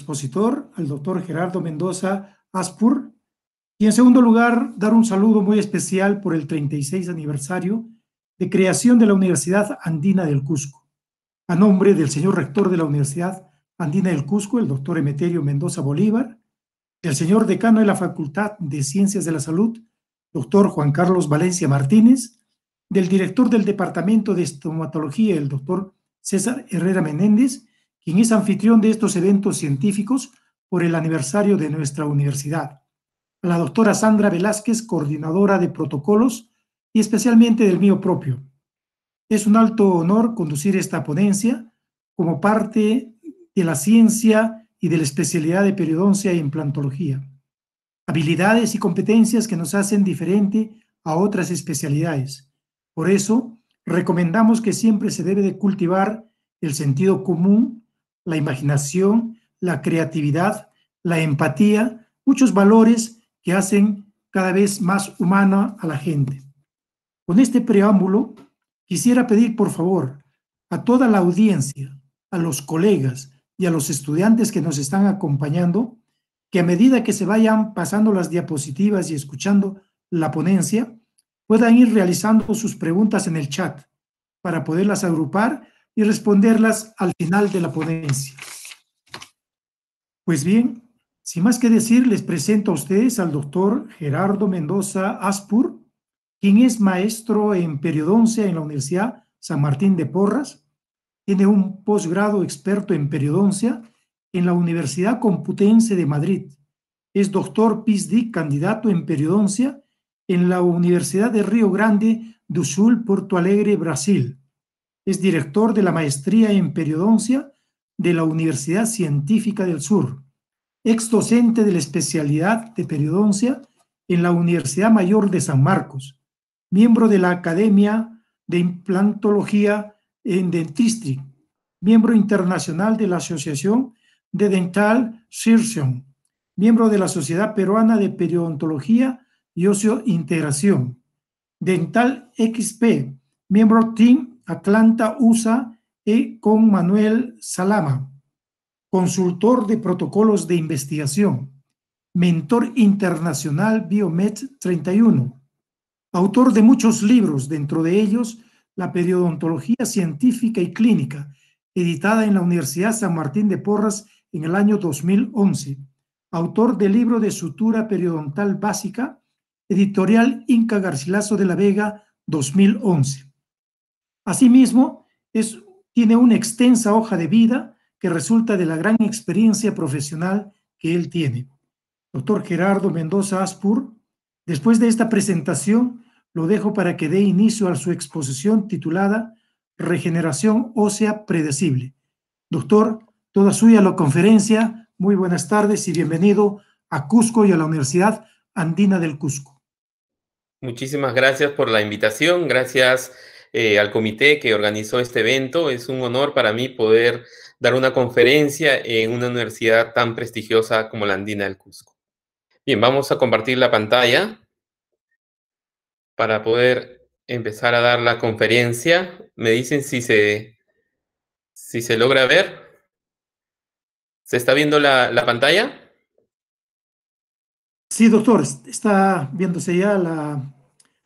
expositor, al doctor Gerardo Mendoza Aspur. Y en segundo lugar, dar un saludo muy especial por el 36 aniversario de creación de la Universidad Andina del Cusco, a nombre del señor rector de la Universidad Andina del Cusco, el doctor Emeterio Mendoza Bolívar, el señor decano de la Facultad de Ciencias de la Salud, doctor Juan Carlos Valencia Martínez, del director del Departamento de Estomatología, el doctor César Herrera Menéndez, quien es anfitrión de estos eventos científicos por el aniversario de nuestra universidad, la doctora Sandra Velázquez, coordinadora de protocolos y especialmente del mío propio. Es un alto honor conducir esta ponencia como parte de la ciencia y de la especialidad de periodoncia e implantología. Habilidades y competencias que nos hacen diferente a otras especialidades. Por eso, recomendamos que siempre se debe de cultivar el sentido común la imaginación, la creatividad, la empatía, muchos valores que hacen cada vez más humana a la gente. Con este preámbulo, quisiera pedir por favor a toda la audiencia, a los colegas y a los estudiantes que nos están acompañando, que a medida que se vayan pasando las diapositivas y escuchando la ponencia, puedan ir realizando sus preguntas en el chat para poderlas agrupar y responderlas al final de la ponencia. Pues bien, sin más que decir, les presento a ustedes al doctor Gerardo Mendoza Aspur, quien es maestro en periodoncia en la Universidad San Martín de Porras, tiene un posgrado experto en periodoncia en la Universidad Complutense de Madrid, es doctor PISDIC, candidato en periodoncia en la Universidad de Río Grande do Sul, Porto Alegre, Brasil es director de la maestría en periodoncia de la Universidad Científica del Sur, ex docente de la especialidad de periodoncia en la Universidad Mayor de San Marcos, miembro de la Academia de Implantología en Dentistry, miembro internacional de la Asociación de Dental Surgeon, miembro de la Sociedad Peruana de Periodontología y Ocio Integración, Dental XP, miembro Team Atlanta, USA, E con Manuel Salama, consultor de protocolos de investigación, mentor internacional Biomed 31, autor de muchos libros, dentro de ellos La periodontología científica y clínica, editada en la Universidad San Martín de Porras en el año 2011, autor del libro de sutura periodontal básica, editorial Inca Garcilaso de la Vega 2011. Asimismo, tiene una extensa hoja de vida que resulta de la gran experiencia profesional que él tiene. Doctor Gerardo Mendoza Aspur, después de esta presentación, lo dejo para que dé inicio a su exposición titulada Regeneración ósea predecible. Doctor, toda suya la conferencia. Muy buenas tardes y bienvenido a Cusco y a la Universidad Andina del Cusco. Muchísimas gracias por la invitación. Gracias eh, al comité que organizó este evento. Es un honor para mí poder dar una conferencia en una universidad tan prestigiosa como la Andina del Cusco. Bien, vamos a compartir la pantalla para poder empezar a dar la conferencia. Me dicen si se, si se logra ver. ¿Se está viendo la, pantalla? Sí, doctor, está viéndose ya la,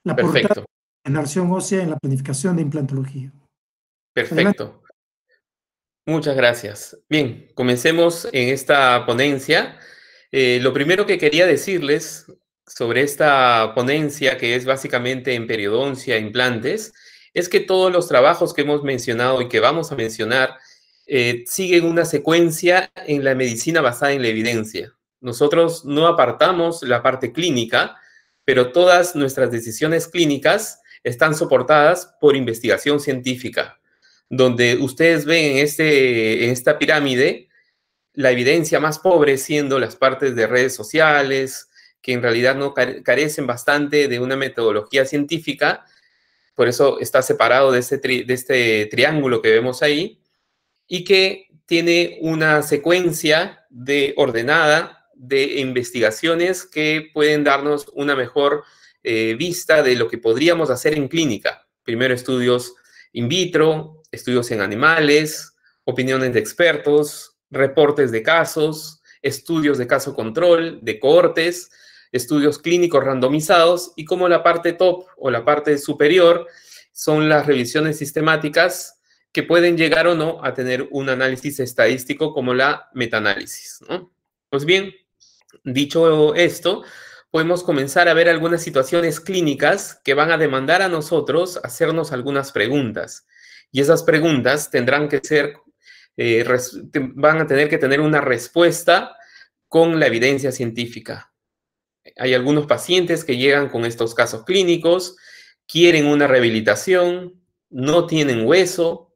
la Perfecto ósea en la planificación de implantología. Perfecto. Muchas gracias. Bien, comencemos en esta ponencia. Eh, lo primero que quería decirles sobre esta ponencia, que es básicamente en periodoncia, implantes, es que todos los trabajos que hemos mencionado y que vamos a mencionar eh, siguen una secuencia en la medicina basada en la evidencia. Nosotros no apartamos la parte clínica, pero todas nuestras decisiones clínicas están soportadas por investigación científica, donde ustedes ven en, este, esta pirámide la evidencia más pobre siendo las partes de redes sociales, que en realidad no carecen bastante de una metodología científica, por eso está separado de este, de este triángulo que vemos ahí, y que tiene una secuencia de ordenada de investigaciones que pueden darnos una mejor eh, vista de lo que podríamos hacer en clínica. Primero estudios in vitro, estudios en animales, opiniones de expertos, reportes de casos, estudios de caso control, de cohortes, estudios clínicos randomizados y como la parte top o la parte superior son las revisiones sistemáticas que pueden llegar o no a tener un análisis estadístico como la metaanálisis. Pues bien, dicho esto, podemos comenzar a ver algunas situaciones clínicas que van a demandar a nosotros hacernos algunas preguntas. Y esas preguntas tendrán que ser, eh, van a tener que tener una respuesta con la evidencia científica. Hay algunos pacientes que llegan con estos casos clínicos, quieren una rehabilitación, no tienen hueso,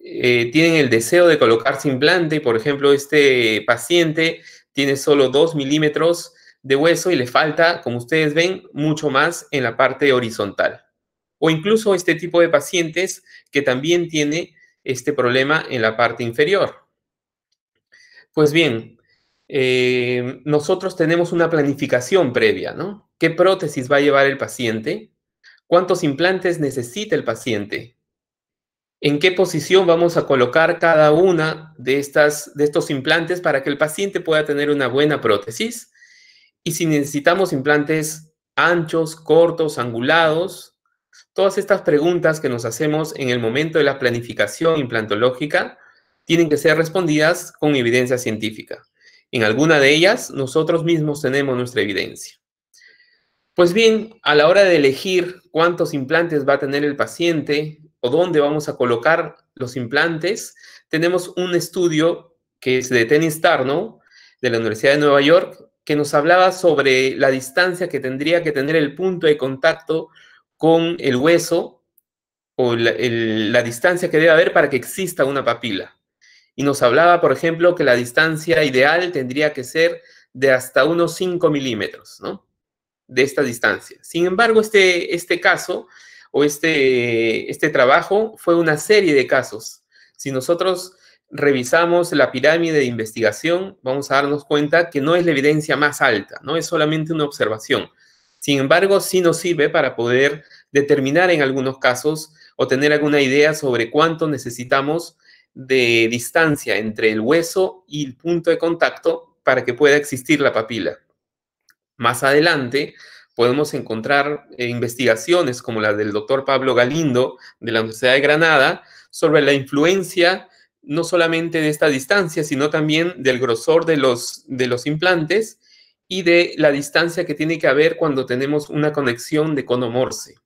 eh, tienen el deseo de colocarse implante. Por ejemplo, este paciente tiene solo 2 milímetros de hueso y le falta, como ustedes ven, mucho más en la parte horizontal. O incluso este tipo de pacientes que también tiene este problema en la parte inferior. Pues bien, eh, nosotros tenemos una planificación previa, ¿no? ¿Qué prótesis va a llevar el paciente? ¿Cuántos implantes necesita el paciente? ¿En qué posición vamos a colocar cada una de, estas, de estos implantes para que el paciente pueda tener una buena prótesis? Y si necesitamos implantes anchos, cortos, angulados, todas estas preguntas que nos hacemos en el momento de la planificación implantológica tienen que ser respondidas con evidencia científica. En alguna de ellas, nosotros mismos tenemos nuestra evidencia. Pues bien, a la hora de elegir cuántos implantes va a tener el paciente o dónde vamos a colocar los implantes, tenemos un estudio que es de Tennis Tarnow de la Universidad de Nueva York, que nos hablaba sobre la distancia que tendría que tener el punto de contacto con el hueso o la, distancia que debe haber para que exista una papila. Y nos hablaba, por ejemplo, que la distancia ideal tendría que ser de hasta unos 5 milímetros, ¿no? De esta distancia. Sin embargo, este, este caso o este, este trabajo fue una serie de casos. Si nosotros revisamos la pirámide de investigación, vamos a darnos cuenta que no es la evidencia más alta, no es solamente una observación. Sin embargo, sí nos sirve para poder determinar en algunos casos o tener alguna idea sobre cuánto necesitamos de distancia entre el hueso y el punto de contacto para que pueda existir la papila. Más adelante podemos encontrar eh, investigaciones como la del doctor Pablo Galindo de la Universidad de Granada sobre la influencia no solamente de esta distancia, sino también del grosor de los, de los implantes y de la distancia que tiene que haber cuando tenemos una conexión de cono morse.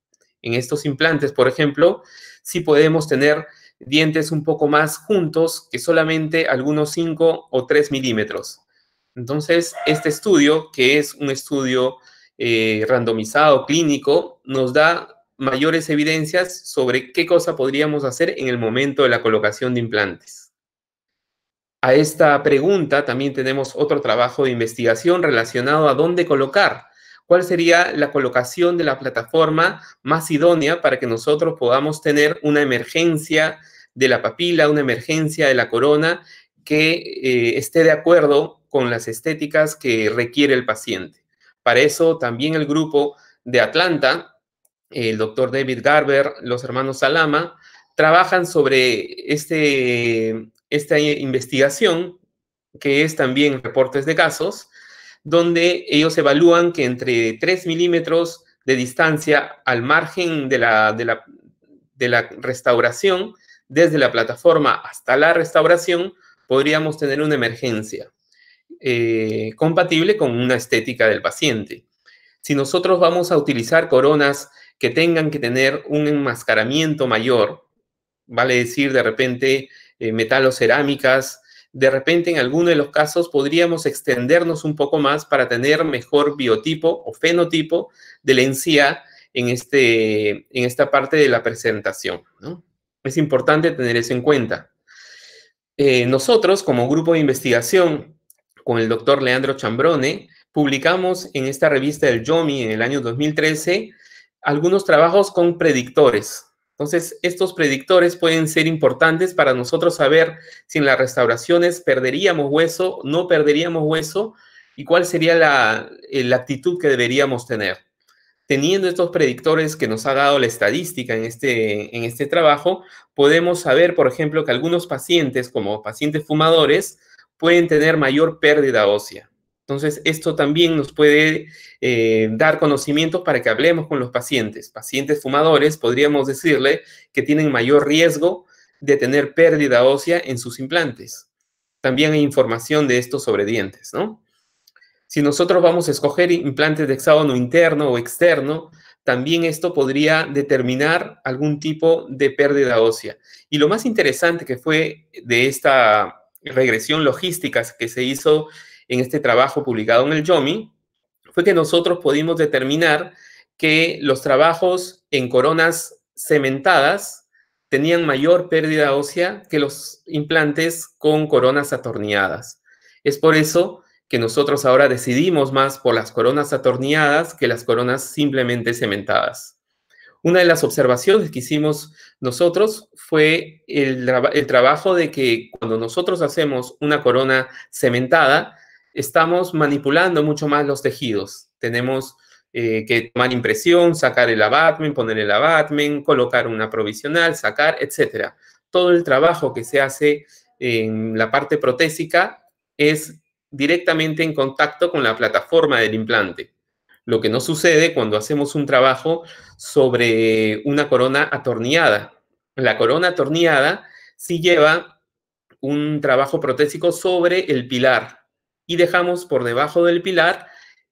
En estos implantes, por ejemplo, sí podemos tener dientes un poco más juntos que solamente algunos 5 o 3 milímetros. Entonces, este estudio, que es un estudio eh, randomizado, clínico, nos da mayores evidencias sobre qué cosa podríamos hacer en el momento de la colocación de implantes. A esta pregunta también tenemos otro trabajo de investigación relacionado a dónde colocar, cuál sería la colocación de la plataforma más idónea para que nosotros podamos tener una emergencia de la papila, una emergencia de la corona que eh, esté de acuerdo con las estéticas que requiere el paciente. Para eso también el grupo de Atlanta el doctor David Garber, los hermanos Salama, trabajan sobre este, esta investigación, que es también reportes de casos, donde ellos evalúan que entre 3 milímetros de distancia al margen de la, de la, restauración, desde la plataforma hasta la restauración, podríamos tener una emergencia eh, compatible con una estética del paciente. Si nosotros vamos a utilizar coronas que tengan que tener un enmascaramiento mayor, vale decir, de repente eh, o cerámicas, de repente en alguno de los casos podríamos extendernos un poco más para tener mejor biotipo o fenotipo de la encía en, este, en esta parte de la presentación. ¿no? Es importante tener eso en cuenta. Eh, nosotros, como grupo de investigación, con el doctor Leandro Chambrone, publicamos en esta revista del YOMI en el año 2013 algunos trabajos con predictores. Entonces, estos predictores pueden ser importantes para nosotros saber si en las restauraciones perderíamos hueso, no perderíamos hueso y cuál sería eh, la, actitud que deberíamos tener. Teniendo estos predictores que nos ha dado la estadística en este, en este trabajo, podemos saber, por ejemplo, que algunos pacientes, como pacientes fumadores, pueden tener mayor pérdida ósea. Entonces, esto también nos puede eh, dar conocimientos para que hablemos con los pacientes. Pacientes fumadores, podríamos decirle que tienen mayor riesgo de tener pérdida ósea en sus implantes. También hay información de esto sobre dientes, ¿no? Si nosotros vamos a escoger implantes de hexágono interno o externo, también esto podría determinar algún tipo de pérdida ósea. Y lo más interesante que fue de esta regresión logística que se hizo en este trabajo publicado en el Yomi, fue que nosotros pudimos determinar que los trabajos en coronas cementadas tenían mayor pérdida ósea que los implantes con coronas atorneadas. Es por eso que nosotros ahora decidimos más por las coronas atorneadas que las coronas simplemente cementadas. Una de las observaciones que hicimos nosotros fue el, el trabajo de que cuando nosotros hacemos una corona cementada, estamos manipulando mucho más los tejidos. Tenemos eh, que tomar impresión, sacar el abatmen, poner el abatmen, colocar una provisional, sacar, etc. Todo el trabajo que se hace en la parte protésica es directamente en contacto con la plataforma del implante. Lo que no sucede cuando hacemos un trabajo sobre una corona atornillada. La corona atornillada sí lleva un trabajo protésico sobre el pilar, y dejamos por debajo del pilar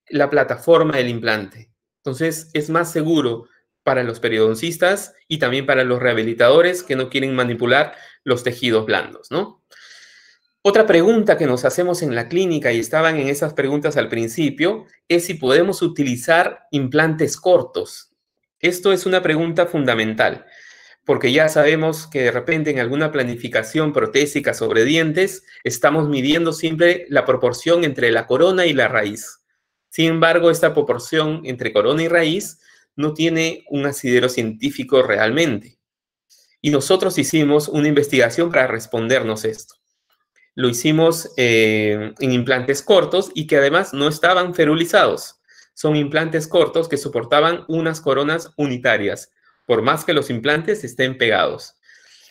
la plataforma del implante. Entonces es más seguro para los periodoncistas y también para los rehabilitadores que no quieren manipular los tejidos blandos, Otra pregunta que nos hacemos en la clínica, y estaban en esas preguntas al principio, es si podemos utilizar implantes cortos. Esto es una pregunta fundamental porque ya sabemos que de repente en alguna planificación protésica sobre dientes estamos midiendo siempre la proporción entre la corona y la raíz. Sin embargo, esta proporción entre corona y raíz no tiene un asidero científico realmente. Y nosotros hicimos una investigación para respondernos esto. Lo hicimos eh, en implantes cortos y que además no estaban ferulizados. Son implantes cortos que soportaban unas coronas unitarias por más que los implantes estén pegados.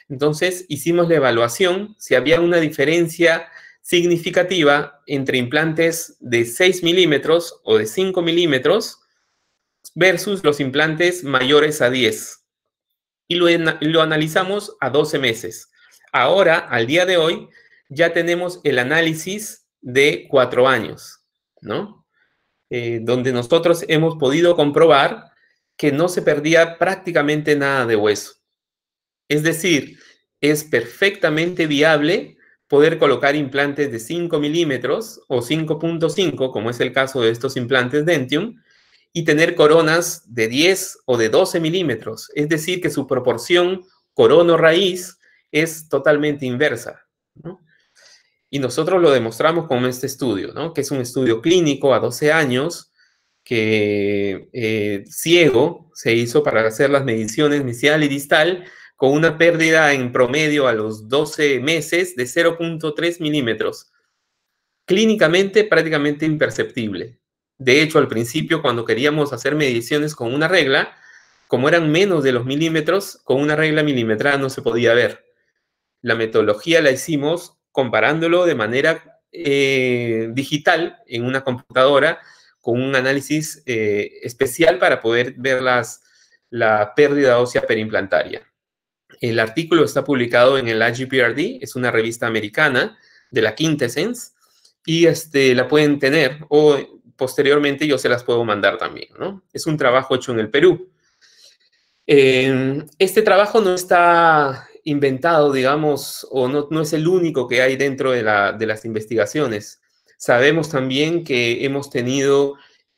Entonces hicimos la evaluación si había una diferencia significativa entre implantes de 6 milímetros o de 5 milímetros versus los implantes mayores a 10. Y lo, analizamos a 12 meses. Ahora, al día de hoy, ya tenemos el análisis de 4 años, ¿no? Eh, donde nosotros hemos podido comprobar que no se perdía prácticamente nada de hueso. Es decir, es perfectamente viable poder colocar implantes de 5 milímetros o 5.5, como es el caso de estos implantes Dentium, y tener coronas de 10 o de 12 milímetros. Es decir, que su proporción corono-raíz es totalmente inversa. Y nosotros lo demostramos con este estudio, ¿no? que es un estudio clínico a 12 años, que eh, ciego se hizo para hacer las mediciones inicial y distal con una pérdida en promedio a los 12 meses de 0.3 milímetros, clínicamente prácticamente imperceptible. De hecho, al principio, cuando queríamos hacer mediciones con una regla, como eran menos de los milímetros, con una regla milimetrada no se podía ver. La metodología la hicimos comparándolo de manera eh, digital en una computadora con un análisis eh, especial para poder ver la pérdida ósea perimplantaria. El artículo está publicado en el IGPRD, es una revista americana de la Quintessence, y este, la pueden tener o posteriormente yo se las puedo mandar también. ¿no? Es un trabajo hecho en el Perú. Em, este trabajo no está inventado, digamos, o no, no, es el único que hay dentro de, de las investigaciones. Sabemos también que hemos tenido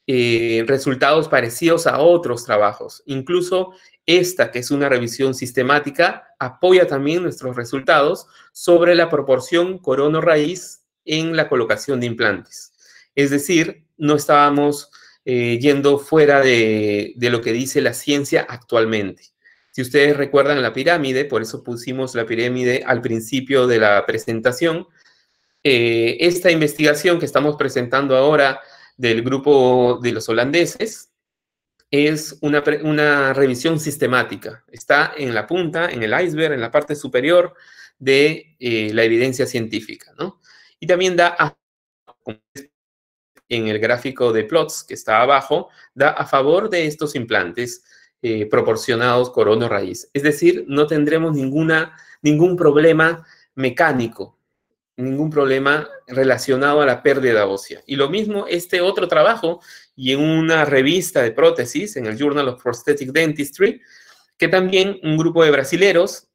eh, resultados parecidos a otros trabajos. Incluso esta, que es una revisión sistemática, apoya también nuestros resultados sobre la proporción corono-raíz en la colocación de implantes. Es decir, no estábamos eh, yendo fuera de lo que dice la ciencia actualmente. Si ustedes recuerdan la pirámide, por eso pusimos la pirámide al principio de la presentación, eh, esta investigación que estamos presentando ahora del grupo de los holandeses es una, revisión sistemática. Está en la punta, en el iceberg, en la parte superior de eh, la evidencia científica. ¿no? Y también da, en el gráfico de plots que está abajo, da a favor de estos implantes eh, proporcionados corono raíz. Es decir, no tendremos ninguna, ningún problema mecánico ningún problema relacionado a la pérdida ósea. Y lo mismo este otro trabajo y en una revista de prótesis, en el Journal of Prosthetic Dentistry, que también un grupo de brasileros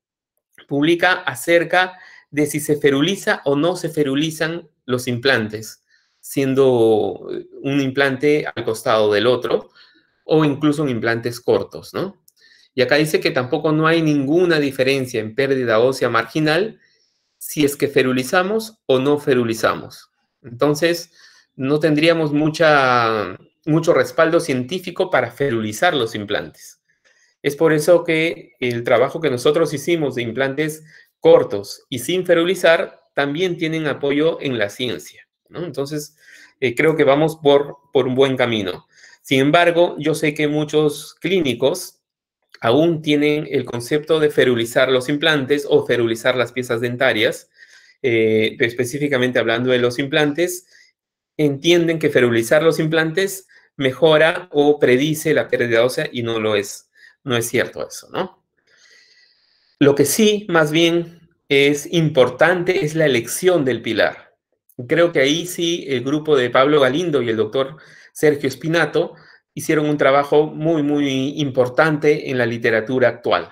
publica acerca de si se feruliza o no se ferulizan los implantes, siendo un implante al costado del otro o incluso en implantes cortos, ¿no? Y acá dice que tampoco no hay ninguna diferencia en pérdida ósea marginal si es que ferulizamos o no ferulizamos. Entonces, no tendríamos mucha, mucho respaldo científico para ferulizar los implantes. Es por eso que el trabajo que nosotros hicimos de implantes cortos y sin ferulizar también tienen apoyo en la ciencia. Entonces, eh, creo que vamos por, por un buen camino. Sin embargo, yo sé que muchos clínicos aún tienen el concepto de ferulizar los implantes o ferulizar las piezas dentarias, eh, específicamente hablando de los implantes, entienden que ferulizar los implantes mejora o predice la pérdida ósea y no lo es. No es cierto eso, ¿no? Lo que sí, más bien, es importante es la elección del pilar. Creo que ahí sí el grupo de Pablo Galindo y el doctor Sergio Espinato hicieron un trabajo muy, muy importante en la literatura actual,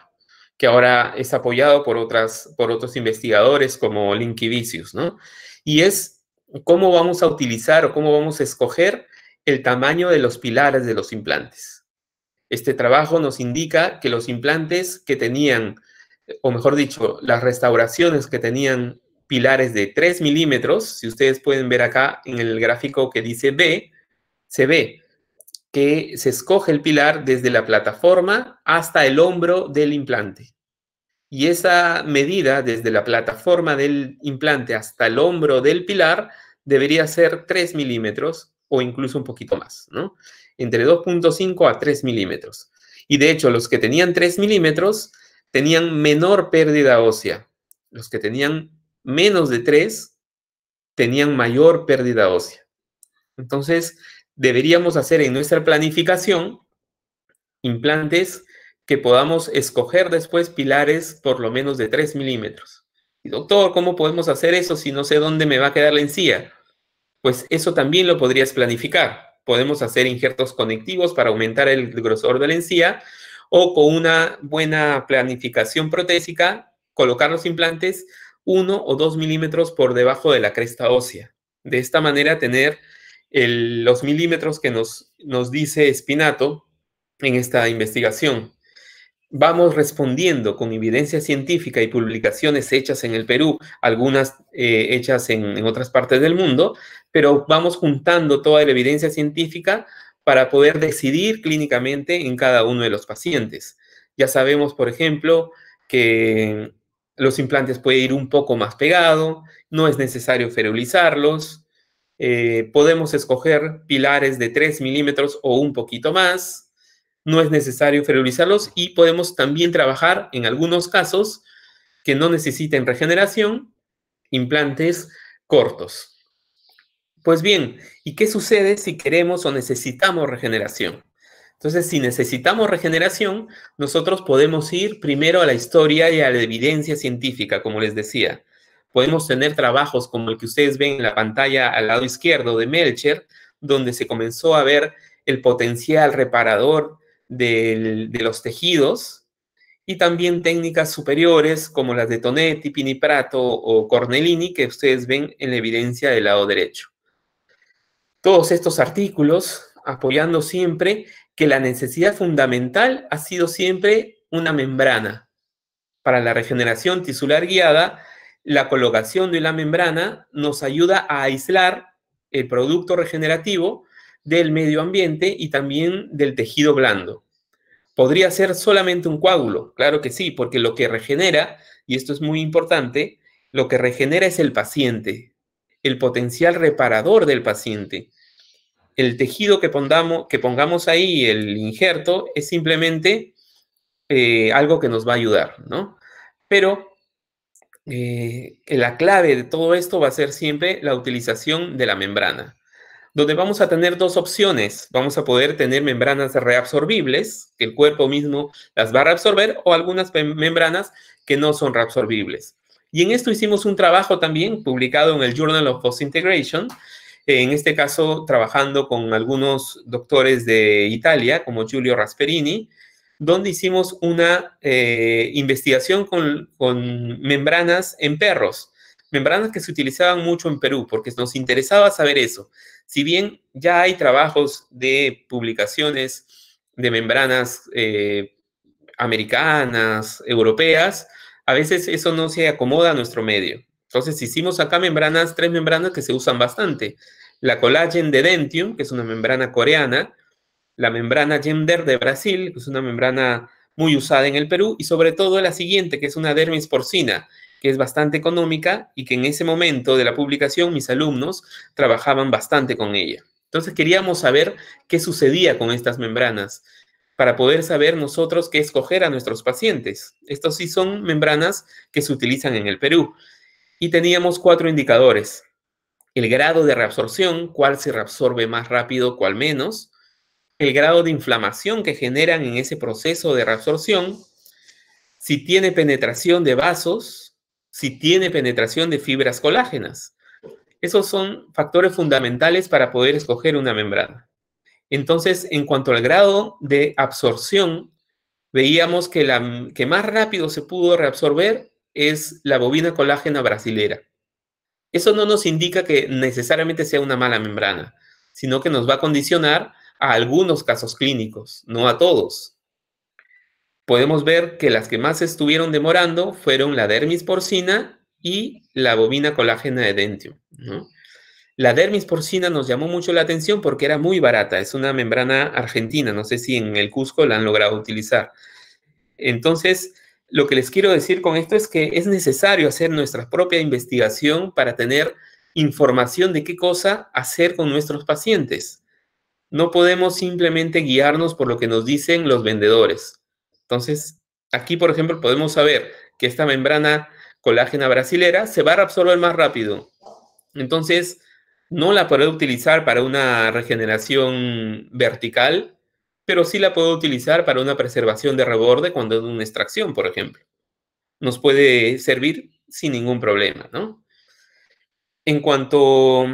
que ahora es apoyado por, otras, por otros investigadores como Vicious, ¿no? Y es cómo vamos a utilizar o cómo vamos a escoger el tamaño de los pilares de los implantes. Este trabajo nos indica que los implantes que tenían, o mejor dicho, las restauraciones que tenían pilares de 3 milímetros, si ustedes pueden ver acá en el gráfico que dice B, se ve que se escoge el pilar desde la plataforma hasta el hombro del implante. Y esa medida desde la plataforma del implante hasta el hombro del pilar debería ser 3 milímetros o incluso un poquito más, ¿no? Entre 2.5 a 3 milímetros. Y de hecho, los que tenían 3 milímetros tenían menor pérdida ósea. Los que tenían menos de 3 tenían mayor pérdida ósea. Entonces, deberíamos hacer en nuestra planificación implantes que podamos escoger después pilares por lo menos de 3 milímetros. Y doctor, ¿cómo podemos hacer eso si no sé dónde me va a quedar la encía? Pues eso también lo podrías planificar. Podemos hacer injertos conectivos para aumentar el grosor de la encía o con una buena planificación protésica, colocar los implantes 1 o 2 milímetros por debajo de la cresta ósea. De esta manera tener los milímetros que nos, dice Espinato en esta investigación. Vamos respondiendo con evidencia científica y publicaciones hechas en el Perú, algunas eh, hechas en, otras partes del mundo, pero vamos juntando toda la evidencia científica para poder decidir clínicamente en cada uno de los pacientes. Ya sabemos, por ejemplo, que los implantes pueden ir un poco más pegado, no es necesario ferulizarlos, eh, podemos escoger pilares de 3 milímetros o un poquito más. No es necesario ferulizarlos y podemos también trabajar en algunos casos que no necesiten regeneración, implantes cortos. Pues bien, ¿y qué sucede si queremos o necesitamos regeneración? Entonces, si necesitamos regeneración, nosotros podemos ir primero a la historia y a la evidencia científica, como les decía podemos tener trabajos como el que ustedes ven en la pantalla al lado izquierdo de Melcher, donde se comenzó a ver el potencial reparador de los tejidos y también técnicas superiores como las de Tonetti, Piniprato o Cornelini que ustedes ven en la evidencia del lado derecho. Todos estos artículos apoyando siempre que la necesidad fundamental ha sido siempre una membrana para la regeneración tisular guiada la colocación de la membrana nos ayuda a aislar el producto regenerativo del medio ambiente y también del tejido blando. Podría ser solamente un coágulo, claro que sí, porque lo que regenera, y esto es muy importante, lo que regenera es el paciente, el potencial reparador del paciente. El tejido que pongamos, que pongamos ahí, el injerto, es simplemente eh, algo que nos va a ayudar, ¿no? Pero eh, la clave de todo esto va a ser siempre la utilización de la membrana, donde vamos a tener dos opciones. Vamos a poder tener membranas reabsorbibles, que el cuerpo mismo las va a reabsorber, o algunas membranas que no son reabsorbibles. Y en esto hicimos un trabajo también publicado en el Journal of Post Integration, en este caso trabajando con algunos doctores de Italia, como Giulio Rasperini, donde hicimos una eh, investigación con, membranas en perros membranas que se utilizaban mucho en Perú, porque nos interesaba saber eso. Si bien ya hay trabajos de publicaciones de membranas eh, americanas, europeas, a veces eso no se acomoda a nuestro medio. Entonces hicimos acá membranas, tres membranas que se usan bastante. La collagen de Dentium, que es una membrana coreana, la membrana Gender de Brasil, que es una membrana muy usada en el Perú, y sobre todo la siguiente, que es una dermis porcina, que es bastante económica y que en ese momento de la publicación mis alumnos trabajaban bastante con ella. Entonces queríamos saber qué sucedía con estas membranas para poder saber nosotros qué escoger a nuestros pacientes. Estas sí son membranas que se utilizan en el Perú. Y teníamos cuatro indicadores. El grado de reabsorción, cuál se reabsorbe más rápido, cuál menos el grado de inflamación que generan en ese proceso de reabsorción, si tiene penetración de vasos, si tiene penetración de fibras colágenas. Esos son factores fundamentales para poder escoger una membrana. Entonces, en cuanto al grado de absorción, veíamos que la que más rápido se pudo reabsorber es la bobina colágena brasilera. Eso no nos indica que necesariamente sea una mala membrana, sino que nos va a condicionar a algunos casos clínicos, no a todos. Podemos ver que las que más estuvieron demorando fueron la dermis porcina y la bobina colágena de Dentium. La dermis porcina nos llamó mucho la atención porque era muy barata, es una membrana argentina, no sé si en el Cusco la han logrado utilizar. Entonces, lo que les quiero decir con esto es que es necesario hacer nuestra propia investigación para tener información de qué cosa hacer con nuestros pacientes no podemos simplemente guiarnos por lo que nos dicen los vendedores. Entonces, aquí, por ejemplo, podemos saber que esta membrana colágena brasilera se va a absorber más rápido. Entonces, no la puedo utilizar para una regeneración vertical, pero sí la puedo utilizar para una preservación de reborde cuando es una extracción, por ejemplo. Nos puede servir sin ningún problema, ¿no? En cuanto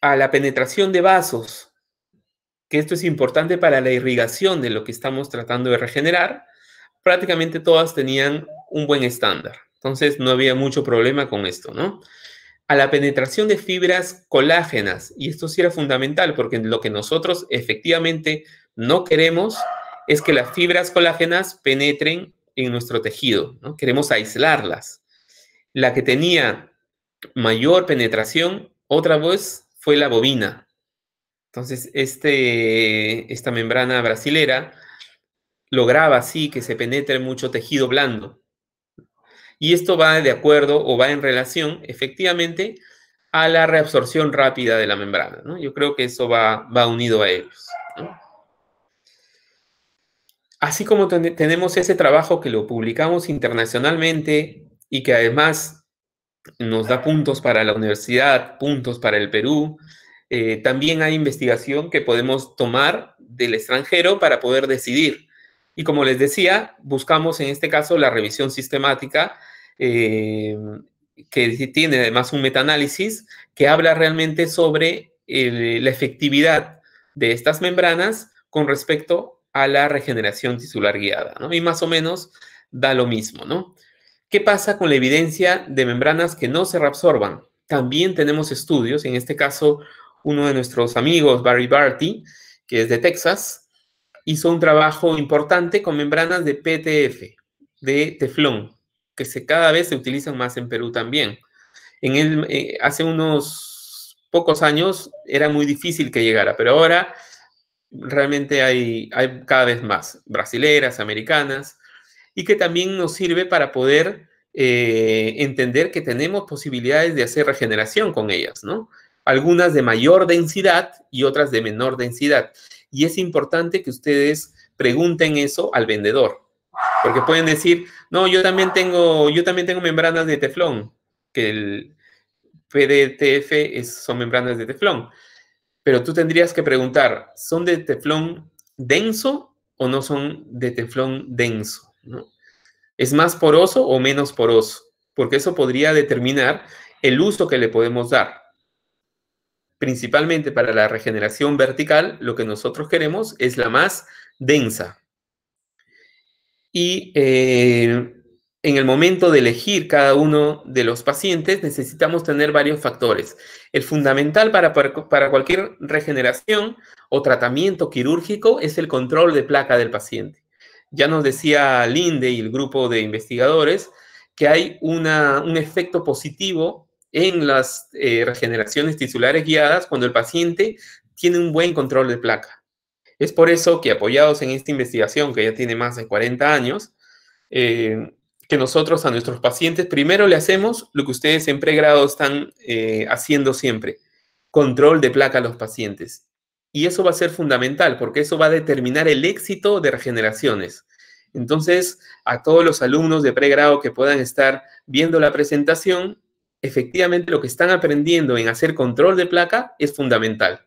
a la penetración de vasos, que esto es importante para la irrigación de lo que estamos tratando de regenerar, prácticamente todas tenían un buen estándar. Entonces no había mucho problema con esto, ¿no? A la penetración de fibras colágenas, y esto sí era fundamental porque lo que nosotros efectivamente no queremos es que las fibras colágenas penetren en nuestro tejido, ¿no? Queremos aislarlas. La que tenía mayor penetración, otra vez, fue la bobina, entonces, este, esta membrana brasilera lograba así que se penetre mucho tejido blando. Y esto va de acuerdo o va en relación, efectivamente, a la reabsorción rápida de la membrana. Yo creo que eso va, unido a ellos. Así como tenemos ese trabajo que lo publicamos internacionalmente y que además nos da puntos para la universidad, puntos para el Perú, eh, también hay investigación que podemos tomar del extranjero para poder decidir. Y como les decía, buscamos en este caso la revisión sistemática, eh, que tiene además un metaanálisis que habla realmente sobre la efectividad de estas membranas con respecto a la regeneración tisular guiada, ¿no? Y más o menos da lo mismo, ¿no? ¿Qué pasa con la evidencia de membranas que no se reabsorban? También tenemos estudios, en este caso uno de nuestros amigos, Barry Barty, que es de Texas, hizo un trabajo importante con membranas de PTF, de teflón, que se, cada vez se utilizan más en Perú también. En eh, hace unos pocos años era muy difícil que llegara, pero ahora realmente hay, hay cada vez más brasileras, americanas, y que también nos sirve para poder eh, entender que tenemos posibilidades de hacer regeneración con ellas, ¿no? algunas de mayor densidad y otras de menor densidad. Y es importante que ustedes pregunten eso al vendedor, porque pueden decir, no, yo también tengo, yo también tengo membranas de teflón, que el PDTF son membranas de teflón. Pero tú tendrías que preguntar, ¿son de teflón denso o no son de teflón denso? ¿Es más poroso o menos poroso? Porque eso podría determinar el uso que le podemos dar principalmente para la regeneración vertical, lo que nosotros queremos es la más densa. Y eh, en el momento de elegir cada uno de los pacientes necesitamos tener varios factores. El fundamental para, para cualquier regeneración o tratamiento quirúrgico es el control de placa del paciente. Ya nos decía Linde y el grupo de investigadores que hay un efecto positivo en las eh, regeneraciones tisulares guiadas cuando el paciente tiene un buen control de placa. Es por eso que apoyados en esta investigación que ya tiene más de 40 años, eh, que nosotros a nuestros pacientes primero le hacemos lo que ustedes en pregrado están eh, haciendo siempre, control de placa a los pacientes. Y eso va a ser fundamental porque eso va a determinar el éxito de regeneraciones. Entonces, a todos los alumnos de pregrado que puedan estar viendo la presentación, efectivamente lo que están aprendiendo en hacer control de placa es fundamental.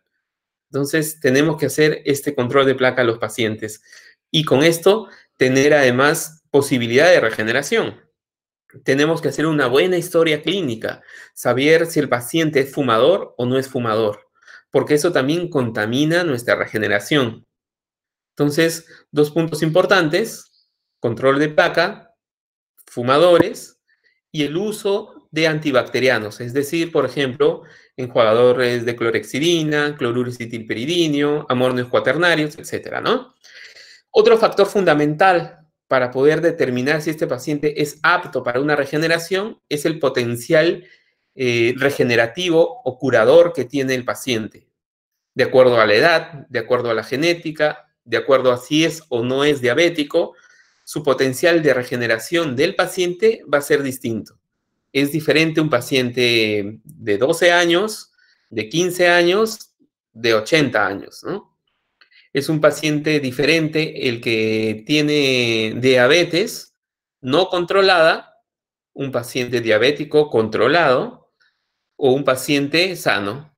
Entonces, tenemos que hacer este control de placa a los pacientes y con esto tener además posibilidad de regeneración. Tenemos que hacer una buena historia clínica, saber si el paciente es fumador o no es fumador, porque eso también contamina nuestra regeneración. Entonces, dos puntos importantes, control de placa, fumadores y el uso de antibacterianos, es decir, por ejemplo, jugadores de clorexidina, cloruricitilperidinio, amornios cuaternarios, etcétera, ¿no? Otro factor fundamental para poder determinar si este paciente es apto para una regeneración es el potencial eh, regenerativo o curador que tiene el paciente, de acuerdo a la edad, de acuerdo a la genética, de acuerdo a si es o no es diabético, su potencial de regeneración del paciente va a ser distinto es diferente un paciente de 12 años, de 15 años, de 80 años, ¿no? Es un paciente diferente el que tiene diabetes no controlada, un paciente diabético controlado o un paciente sano.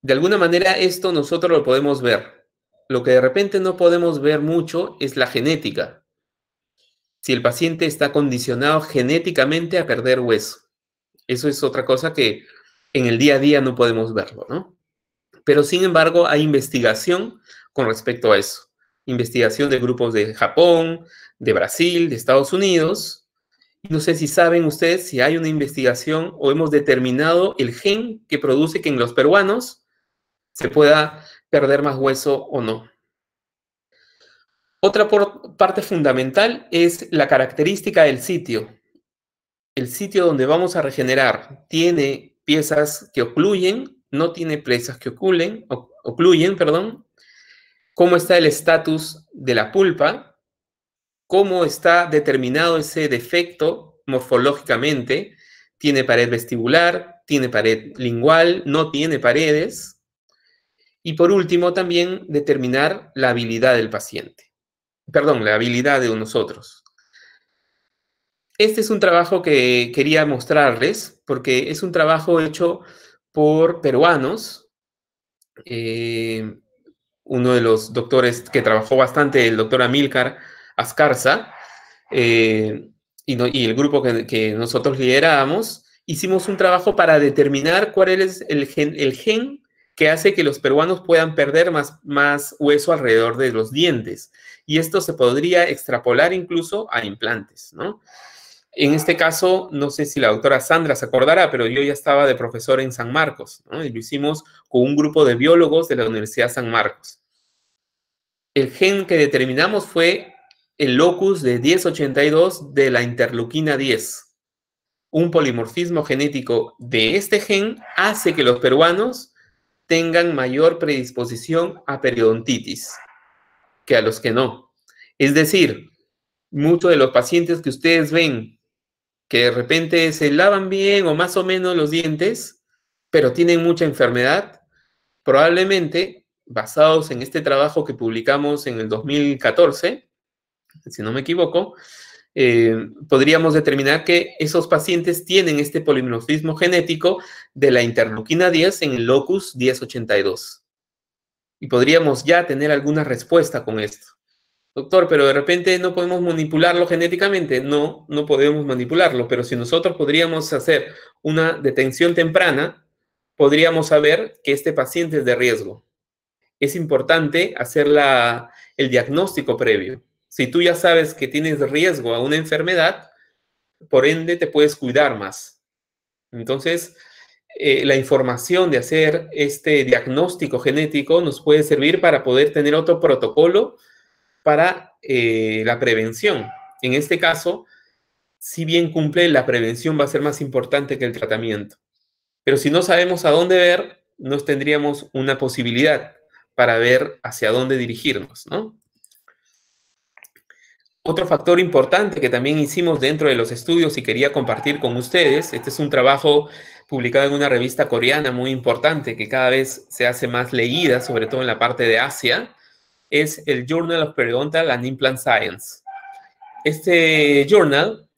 De alguna manera esto nosotros lo podemos ver. Lo que de repente no podemos ver mucho es la genética si el paciente está condicionado genéticamente a perder hueso. Eso es otra cosa que en el día a día no podemos verlo, ¿no? Pero sin embargo hay investigación con respecto a eso. Investigación de grupos de Japón, de Brasil, de Estados Unidos. No sé si saben ustedes si hay una investigación o hemos determinado el gen que produce que en los peruanos se pueda perder más hueso o no. Otra parte fundamental es la característica del sitio. El sitio donde vamos a regenerar tiene piezas que ocluyen, no tiene piezas que ocluyen, perdón. cómo está el estatus de la pulpa, cómo está determinado ese defecto morfológicamente, tiene pared vestibular, tiene pared lingual, no tiene paredes, y por último, también determinar la habilidad del paciente perdón, la habilidad de nosotros. Este es un trabajo que quería mostrarles porque es un trabajo hecho por peruanos. Eh, uno de los doctores que trabajó bastante, el doctor Amílcar Ascarza, eh, y, el grupo que, nosotros liderábamos, hicimos un trabajo para determinar cuál es el gen, el gen que hace que los peruanos puedan perder más, más hueso alrededor de los dientes y esto se podría extrapolar incluso a implantes, ¿no? En este caso, no sé si la doctora Sandra se acordará, pero yo ya estaba de profesor en San Marcos, Y lo hicimos con un grupo de biólogos de la Universidad San Marcos. El gen que determinamos fue el locus de 1082 de la interleuquina 10. Un polimorfismo genético de este gen hace que los peruanos tengan mayor predisposición a periodontitis a los que no. Es decir, muchos de los pacientes que ustedes ven que de repente se lavan bien o más o menos los dientes, pero tienen mucha enfermedad, probablemente basados en este trabajo que publicamos en el 2014, si no me equivoco, eh, podríamos determinar que esos pacientes tienen este polimorfismo genético de la interleuquina 10 en el locus 1082 y podríamos ya tener alguna respuesta con esto. Doctor, pero de repente no podemos manipularlo genéticamente. No, no podemos manipularlo, pero si nosotros podríamos hacer una detención temprana, podríamos saber que este paciente es de riesgo. Es importante hacer el diagnóstico previo. Si tú ya sabes que tienes riesgo a una enfermedad, por ende te puedes cuidar más. Entonces, eh, la información de hacer este diagnóstico genético nos puede servir para poder tener otro protocolo para eh, la prevención. En este caso, si bien cumple, la prevención va a ser más importante que el tratamiento. Pero si no sabemos a dónde ver, nos tendríamos una posibilidad para ver hacia dónde dirigirnos, ¿no? Otro factor importante que también hicimos dentro de los estudios y quería compartir con ustedes, este es un trabajo publicado en una revista coreana muy importante que cada vez se hace más leída, sobre todo en la parte de Asia, es el Journal of Periodontal and Implant Science. Este journal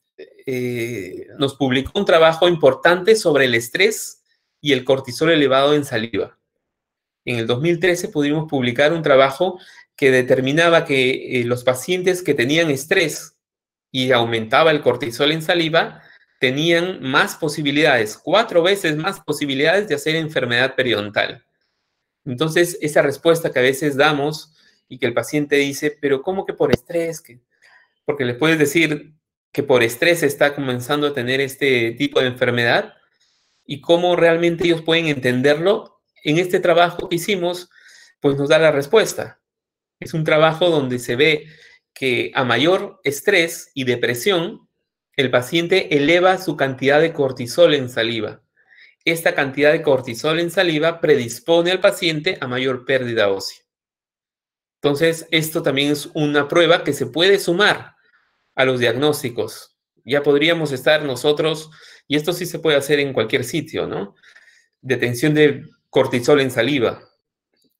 eh, nos publicó un trabajo importante sobre el estrés y el cortisol elevado en saliva. En el 2013 pudimos publicar un trabajo que determinaba que eh, los pacientes que tenían estrés y aumentaba el cortisol en saliva, tenían más posibilidades, cuatro veces más posibilidades de hacer enfermedad periodontal. Entonces, esa respuesta que a veces damos y que el paciente dice, pero ¿cómo que por estrés? Porque le puedes decir que por estrés está comenzando a tener este tipo de enfermedad y cómo realmente ellos pueden entenderlo. En este trabajo que hicimos, pues nos da la respuesta. Es un trabajo donde se ve que a mayor estrés y depresión, el paciente eleva su cantidad de cortisol en saliva. Esta cantidad de cortisol en saliva predispone al paciente a mayor pérdida ósea. Entonces, esto también es una prueba que se puede sumar a los diagnósticos. Ya podríamos estar nosotros, y esto sí se puede hacer en cualquier sitio, ¿no? Detención de cortisol en saliva.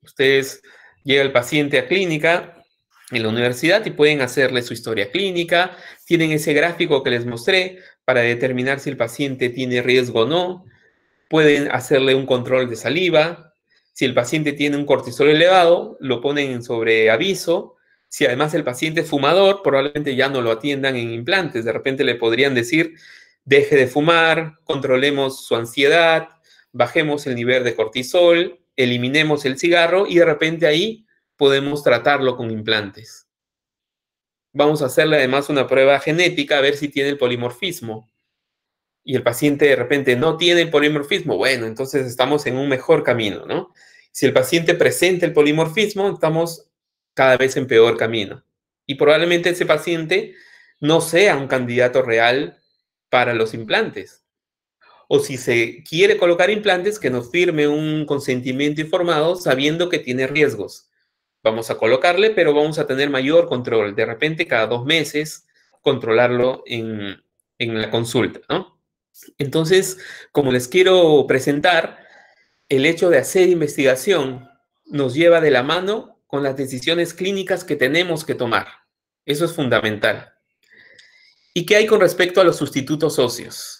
Ustedes Llega el paciente a clínica en la universidad y pueden hacerle su historia clínica. Tienen ese gráfico que les mostré para determinar si el paciente tiene riesgo o no. Pueden hacerle un control de saliva. Si el paciente tiene un cortisol elevado, lo ponen sobre aviso. Si además el paciente es fumador, probablemente ya no lo atiendan en implantes. De repente le podrían decir, deje de fumar, controlemos su ansiedad, bajemos el nivel de cortisol, eliminemos el cigarro y de repente ahí podemos tratarlo con implantes. Vamos a hacerle además una prueba genética a ver si tiene el polimorfismo. Y el paciente de repente no tiene el polimorfismo, bueno, entonces estamos en un mejor camino, ¿no? Si el paciente presenta el polimorfismo, estamos cada vez en peor camino. Y probablemente ese paciente no sea un candidato real para los implantes o si se quiere colocar implantes, que nos firme un consentimiento informado sabiendo que tiene riesgos. Vamos a colocarle, pero vamos a tener mayor control. De repente, cada dos meses, controlarlo en, la consulta, Entonces, como les quiero presentar, el hecho de hacer investigación nos lleva de la mano con las decisiones clínicas que tenemos que tomar. Eso es fundamental. ¿Y qué hay con respecto a los sustitutos socios?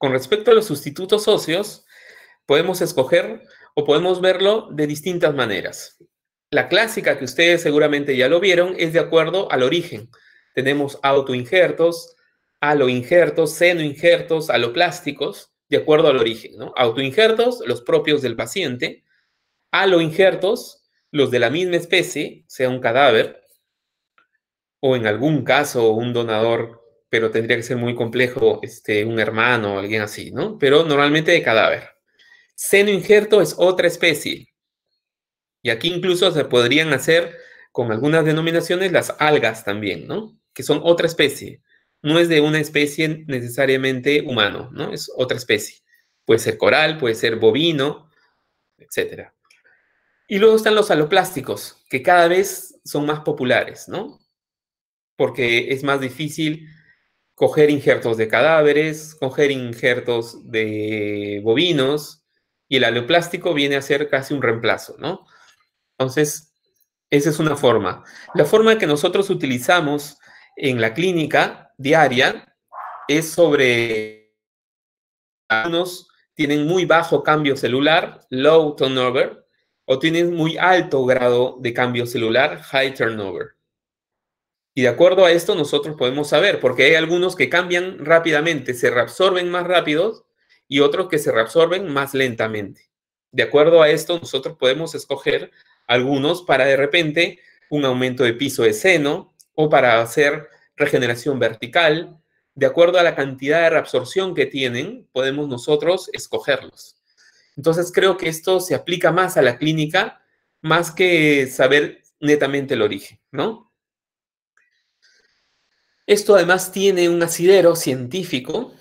Con respecto a los sustitutos óseos, podemos escoger o podemos verlo de distintas maneras. La clásica que ustedes seguramente ya lo vieron es de acuerdo al origen. Tenemos autoinjertos, aloinjertos, senoinjertos, aloplásticos, de acuerdo al origen. ¿no? Autoinjertos, los propios del paciente. Aloinjertos, los de la misma especie, sea un cadáver o en algún caso un donador pero tendría que ser muy complejo este, un hermano o alguien así, ¿no? Pero normalmente de cadáver. Seno injerto es otra especie. Y aquí incluso se podrían hacer con algunas denominaciones las algas también, ¿no? Que son otra especie. No es de una especie necesariamente humano, ¿no? Es otra especie. Puede ser coral, puede ser bovino, etc. Y luego están los aloplásticos, que cada vez son más populares, ¿no? Porque es más difícil coger injertos de cadáveres, coger injertos de bovinos, y el aleoplástico viene a ser casi un reemplazo, ¿no? Entonces, esa es una forma. La forma que nosotros utilizamos en la clínica diaria es sobre... Algunos tienen muy bajo cambio celular, low turnover, o tienen muy alto grado de cambio celular, high turnover. Y de acuerdo a esto nosotros podemos saber, porque hay algunos que cambian rápidamente, se reabsorben más rápidos y otros que se reabsorben más lentamente. De acuerdo a esto nosotros podemos escoger algunos para de repente un aumento de piso de seno o para hacer regeneración vertical. De acuerdo a la cantidad de reabsorción que tienen, podemos nosotros escogerlos. Entonces creo que esto se aplica más a la clínica, más que saber netamente el origen, ¿no? Esto además tiene un asidero científico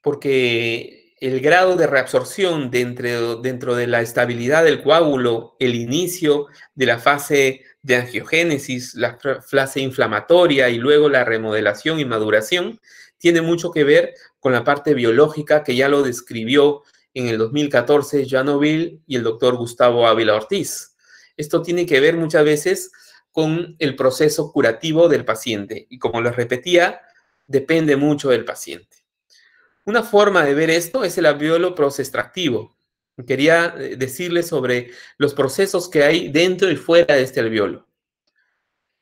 porque el grado de reabsorción dentro, dentro de la estabilidad del coágulo, el inicio de la fase de angiogénesis, la fase inflamatoria y luego la remodelación y maduración, tiene mucho que ver con la parte biológica que ya lo describió en el 2014 Janoville y el doctor Gustavo Ávila Ortiz. Esto tiene que ver muchas veces con el proceso curativo del paciente. Y como les repetía, depende mucho del paciente. Una forma de ver esto es el alveolo extractivo. Quería eh, decirles sobre los procesos que hay dentro y fuera de este alveolo.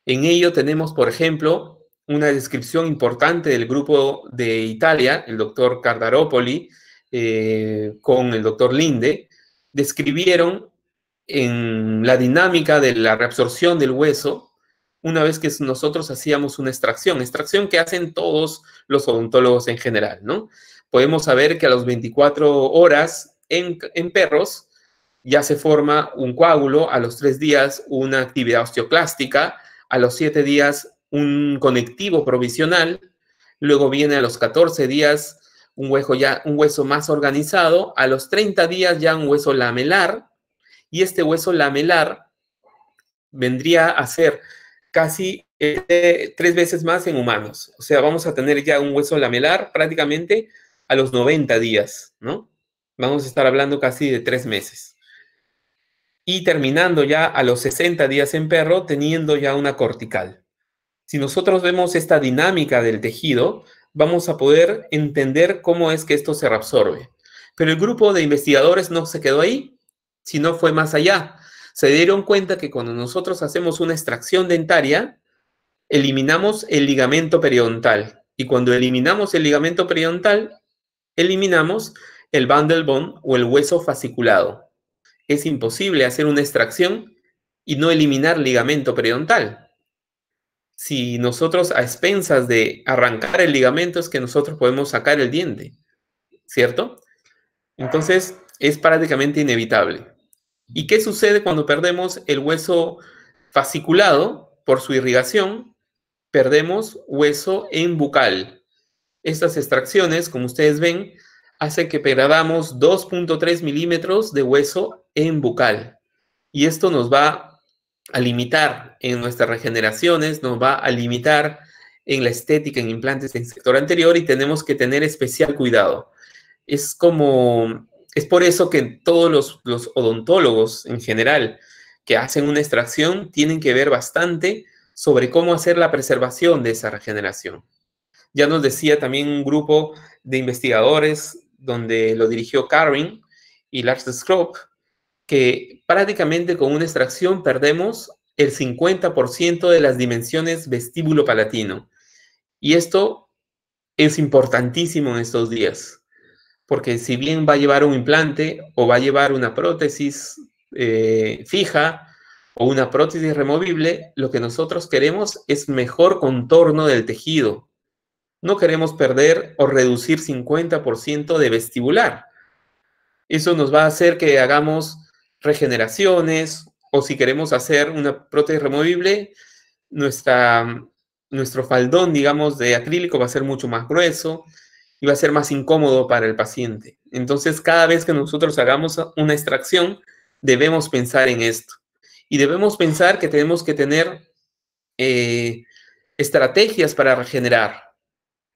En ello tenemos, por ejemplo, una descripción importante del grupo de Italia, el doctor Cardaropoli, eh, con el doctor Linde, describieron en la dinámica de la reabsorción del hueso una vez que nosotros hacíamos una extracción, extracción que hacen todos los odontólogos en general, ¿no? Podemos saber que a las 24 horas en, perros ya se forma un coágulo, a los 3 días una actividad osteoclástica, a los 7 días un conectivo provisional, luego viene a los 14 días un hueso, ya, un hueso más organizado, a los 30 días ya un hueso lamelar, y este hueso lamelar vendría a ser casi eh, tres veces más en humanos. O sea, vamos a tener ya un hueso lamelar prácticamente a los 90 días, ¿no? Vamos a estar hablando casi de tres meses. Y terminando ya a los 60 días en perro, teniendo ya una cortical. Si nosotros vemos esta dinámica del tejido, vamos a poder entender cómo es que esto se reabsorbe. Pero el grupo de investigadores no se quedó ahí, si no fue más allá. Se dieron cuenta que cuando nosotros hacemos una extracción dentaria, eliminamos el ligamento periodontal. Y cuando eliminamos el ligamento periodontal, eliminamos el bundle o el hueso fasciculado. Es imposible hacer una extracción y no eliminar ligamento periodontal. Si nosotros a expensas de arrancar el ligamento es que nosotros podemos sacar el diente, ¿cierto? Entonces es prácticamente inevitable. ¿Y qué sucede cuando perdemos el hueso fasciculado por su irrigación? Perdemos hueso en bucal. Estas extracciones, como ustedes ven, hacen que perdamos 2.3 milímetros de hueso en bucal. Y esto nos va a limitar en nuestras regeneraciones, nos va a limitar en la estética, en implantes en sector anterior y tenemos que tener especial cuidado. Es como es por eso que todos los, odontólogos en general que hacen una extracción tienen que ver bastante sobre cómo hacer la preservación de esa regeneración. Ya nos decía también un grupo de investigadores donde lo dirigió Karin y Lars Scrope que prácticamente con una extracción perdemos el 50% de las dimensiones vestíbulo palatino. Y esto es importantísimo en estos días porque si bien va a llevar un implante o va a llevar una prótesis eh, fija o una prótesis removible, lo que nosotros queremos es mejor contorno del tejido. No queremos perder o reducir 50% de vestibular. Eso nos va a hacer que hagamos regeneraciones o si queremos hacer una prótesis removible, nuestro faldón, digamos, de acrílico va a ser mucho más grueso y va a ser más incómodo para el paciente. Entonces, cada vez que nosotros hagamos una extracción, debemos pensar en esto. Y debemos pensar que tenemos que tener eh, estrategias para regenerar.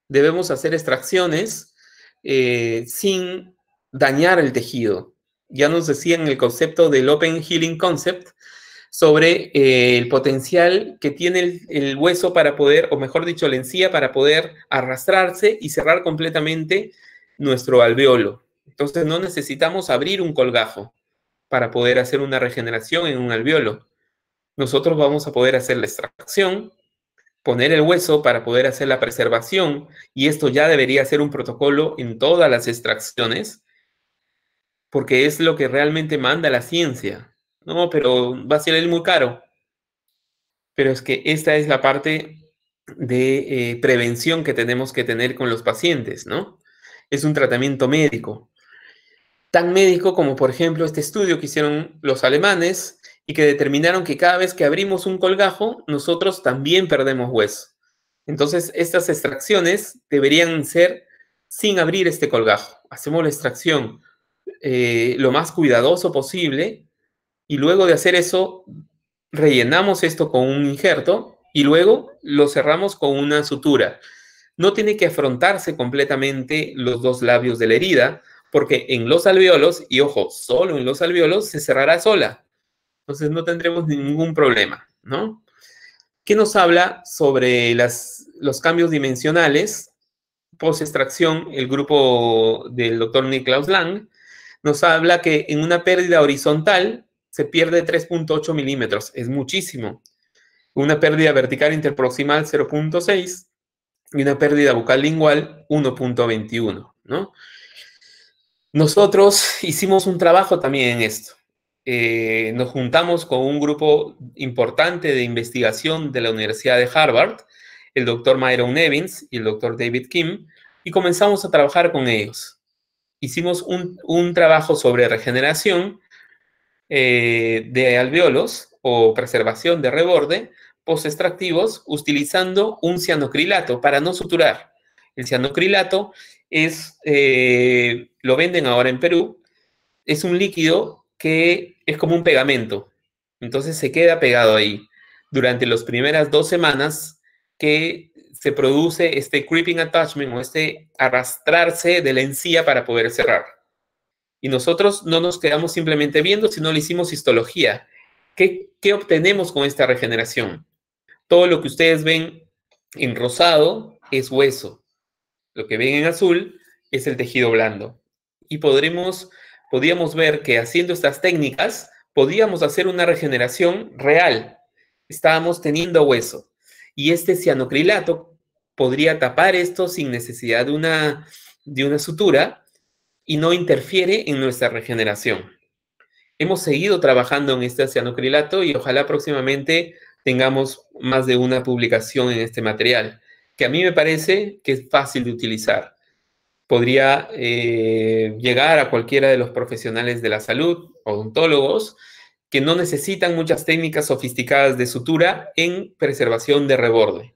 Debemos hacer extracciones eh, sin dañar el tejido. Ya nos decían el concepto del Open Healing Concept, sobre eh, el potencial que tiene el, el, hueso para poder, o mejor dicho, la encía para poder arrastrarse y cerrar completamente nuestro alveolo. Entonces no necesitamos abrir un colgajo para poder hacer una regeneración en un alveolo. Nosotros vamos a poder hacer la extracción, poner el hueso para poder hacer la preservación, y esto ya debería ser un protocolo en todas las extracciones, porque es lo que realmente manda la ciencia no, pero va a ser muy caro. Pero es que esta es la parte de eh, prevención que tenemos que tener con los pacientes, ¿no? Es un tratamiento médico. Tan médico como, por ejemplo, este estudio que hicieron los alemanes y que determinaron que cada vez que abrimos un colgajo, nosotros también perdemos hueso. Entonces, estas extracciones deberían ser sin abrir este colgajo. Hacemos la extracción eh, lo más cuidadoso posible y luego de hacer eso rellenamos esto con un injerto y luego lo cerramos con una sutura. No tiene que afrontarse completamente los dos labios de la herida, porque en los alveolos, y ojo, solo en los alveolos, se cerrará sola. Entonces no tendremos ningún problema, ¿no? ¿Qué nos habla sobre las, los cambios dimensionales? Post-extracción, el grupo del doctor Niklaus Lang nos habla que en una pérdida horizontal se pierde 3.8 milímetros, es muchísimo. Una pérdida vertical interproximal 0.6 y una pérdida bucal lingual 1.21, ¿no? Nosotros hicimos un trabajo también en esto. Eh, nos juntamos con un grupo importante de investigación de la Universidad de Harvard, el doctor Myron Evans y el doctor David Kim, y comenzamos a trabajar con ellos. Hicimos un, un trabajo sobre regeneración eh, de alveolos o preservación de reborde post-extractivos utilizando un cianocrilato para no suturar. El cianocrilato es, eh, lo venden ahora en Perú, es un líquido que es como un pegamento, entonces se queda pegado ahí durante las primeras dos semanas que se produce este creeping attachment o este arrastrarse de la encía para poder cerrar. Y nosotros no nos quedamos simplemente viendo, sino le hicimos histología. ¿Qué, obtenemos con esta regeneración? Todo lo que ustedes ven en rosado es hueso. Lo que ven en azul es el tejido blando. Y podremos, podíamos ver que haciendo estas técnicas, podíamos hacer una regeneración real. Estábamos teniendo hueso. Y este cianocrilato podría tapar esto sin necesidad de una, de una sutura y no interfiere en nuestra regeneración. Hemos seguido trabajando en este cianocrilato y ojalá próximamente tengamos más de una publicación en este material, que a mí me parece que es fácil de utilizar. Podría eh, llegar a cualquiera de los profesionales de la salud, odontólogos, que no necesitan muchas técnicas sofisticadas de sutura en preservación de reborde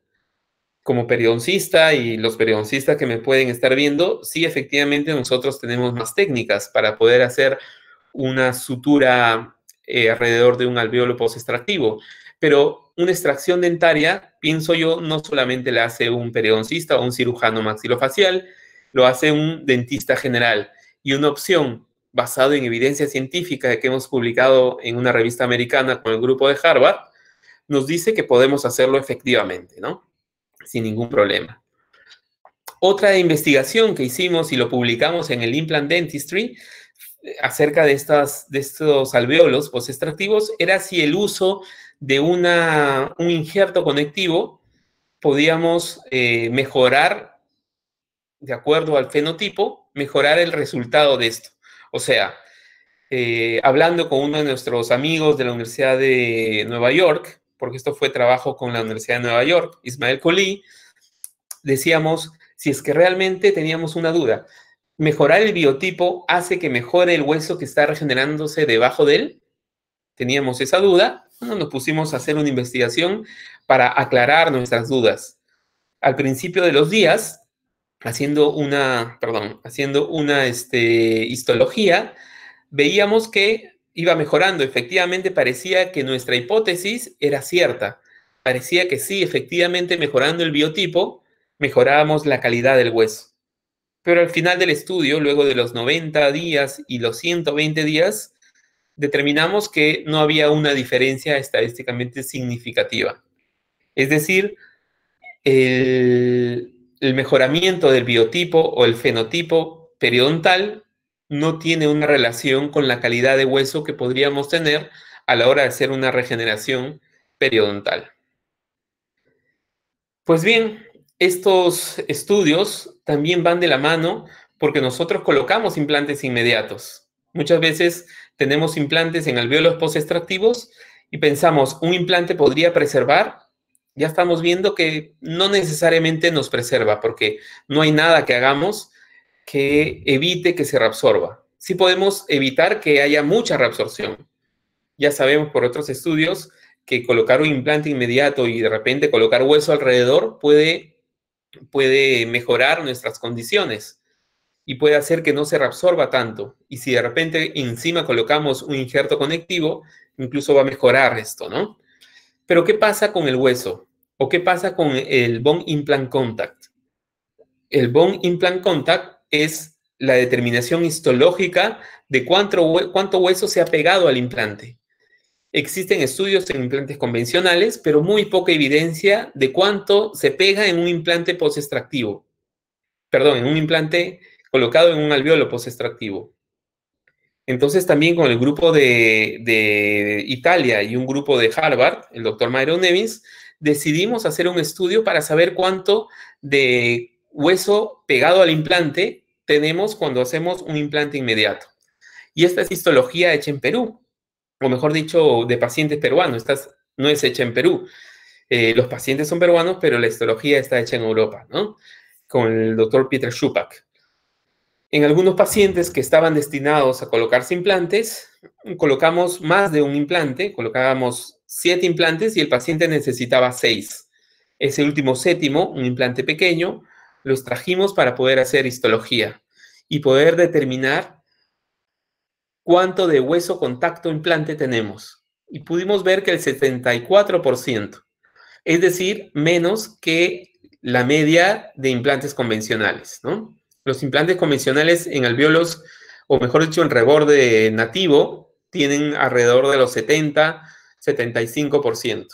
como periodoncista y los periodoncistas que me pueden estar viendo, sí, efectivamente nosotros tenemos más técnicas para poder hacer una sutura eh, alrededor de un alveolo postextractivo. Pero una extracción dentaria, pienso yo, no solamente la hace un periodoncista o un cirujano maxilofacial, lo hace un dentista general. Y una opción basada en evidencia científica que hemos publicado en una revista americana con el grupo de Harvard, nos dice que podemos hacerlo efectivamente, ¿no? sin ningún problema. Otra investigación que hicimos y lo publicamos en el Implant Dentistry eh, acerca de, estos alveolos post-extractivos era si el uso de una, un injerto conectivo podíamos eh, mejorar, de acuerdo al fenotipo, mejorar el resultado de esto. O sea, eh, hablando con uno de nuestros amigos de la Universidad de Nueva York, porque esto fue trabajo con la Universidad de Nueva York, Ismael Colí, decíamos, si es que realmente teníamos una duda, ¿mejorar el biotipo hace que mejore el hueso que está regenerándose debajo de él? Teníamos esa duda, nos pusimos a hacer una investigación para aclarar nuestras dudas. Al principio de los días, haciendo una, perdón, haciendo una este, histología, veíamos que iba mejorando. Efectivamente, parecía que nuestra hipótesis era cierta. Parecía que sí, efectivamente, mejorando el biotipo, mejorábamos la calidad del hueso. Pero al final del estudio, luego de los 90 días y los 120 días, determinamos que no había una diferencia estadísticamente significativa. Es decir, el, el mejoramiento del biotipo o el fenotipo periodontal no tiene una relación con la calidad de hueso que podríamos tener a la hora de hacer una regeneración periodontal. Pues bien, estos estudios también van de la mano porque nosotros colocamos implantes inmediatos. Muchas veces tenemos implantes en alveolos post-extractivos y pensamos, un implante podría preservar. Ya estamos viendo que no necesariamente nos preserva porque no hay nada que hagamos que evite que se reabsorba. Sí podemos evitar que haya mucha reabsorción. Ya sabemos por otros estudios que colocar un implante inmediato y de repente colocar hueso alrededor puede, puede mejorar nuestras condiciones y puede hacer que no se reabsorba tanto. Y si de repente encima colocamos un injerto conectivo, incluso va a mejorar esto, ¿no? Pero ¿qué pasa con el hueso? ¿O qué pasa con el bone implant contact? El bone implant contact es la determinación histológica de cuánto, cuánto hueso se ha pegado al implante. Existen estudios en implantes convencionales, pero muy poca evidencia de cuánto se pega en un implante post-extractivo. Perdón, en un implante colocado en un alveolo post-extractivo. Entonces también con el grupo de, de, Italia y un grupo de Harvard, el doctor Myron Nevis, decidimos hacer un estudio para saber cuánto de hueso pegado al implante tenemos cuando hacemos un implante inmediato. Y esta es histología hecha en Perú, o mejor dicho, de pacientes peruanos. Esta no es hecha en Perú. Eh, los pacientes son peruanos, pero la histología está hecha en Europa, ¿no? Con el doctor Peter Schupak. En algunos pacientes que estaban destinados a colocarse implantes, colocamos más de un implante, colocábamos siete implantes y el paciente necesitaba seis. Ese último séptimo, un implante pequeño, los trajimos para poder hacer histología y poder determinar cuánto de hueso contacto implante tenemos. Y pudimos ver que el 74%, es decir, menos que la media de implantes convencionales, ¿no? Los implantes convencionales en alveolos, o mejor dicho, en reborde nativo, tienen alrededor de los 70, 75%.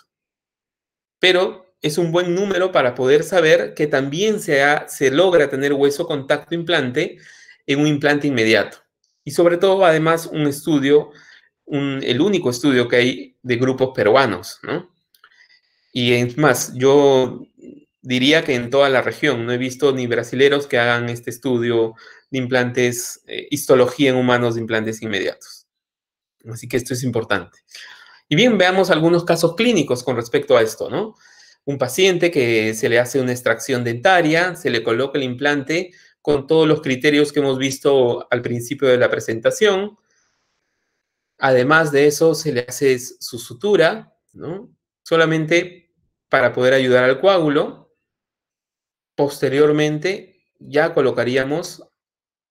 Pero es un buen número para poder saber que también se, logra tener hueso contacto implante en un implante inmediato. Y sobre todo, además, un estudio, el único estudio que hay de grupos peruanos, ¿no? Y es más, yo diría que en toda la región, no he visto ni brasileros que hagan este estudio de implantes, eh, histología en humanos de implantes inmediatos. Así que esto es importante. Y bien, veamos algunos casos clínicos con respecto a esto, ¿no? un paciente que se le hace una extracción dentaria, se le coloca el implante con todos los criterios que hemos visto al principio de la presentación. Además de eso, se le hace su sutura, ¿no? Solamente para poder ayudar al coágulo. Posteriormente, ya colocaríamos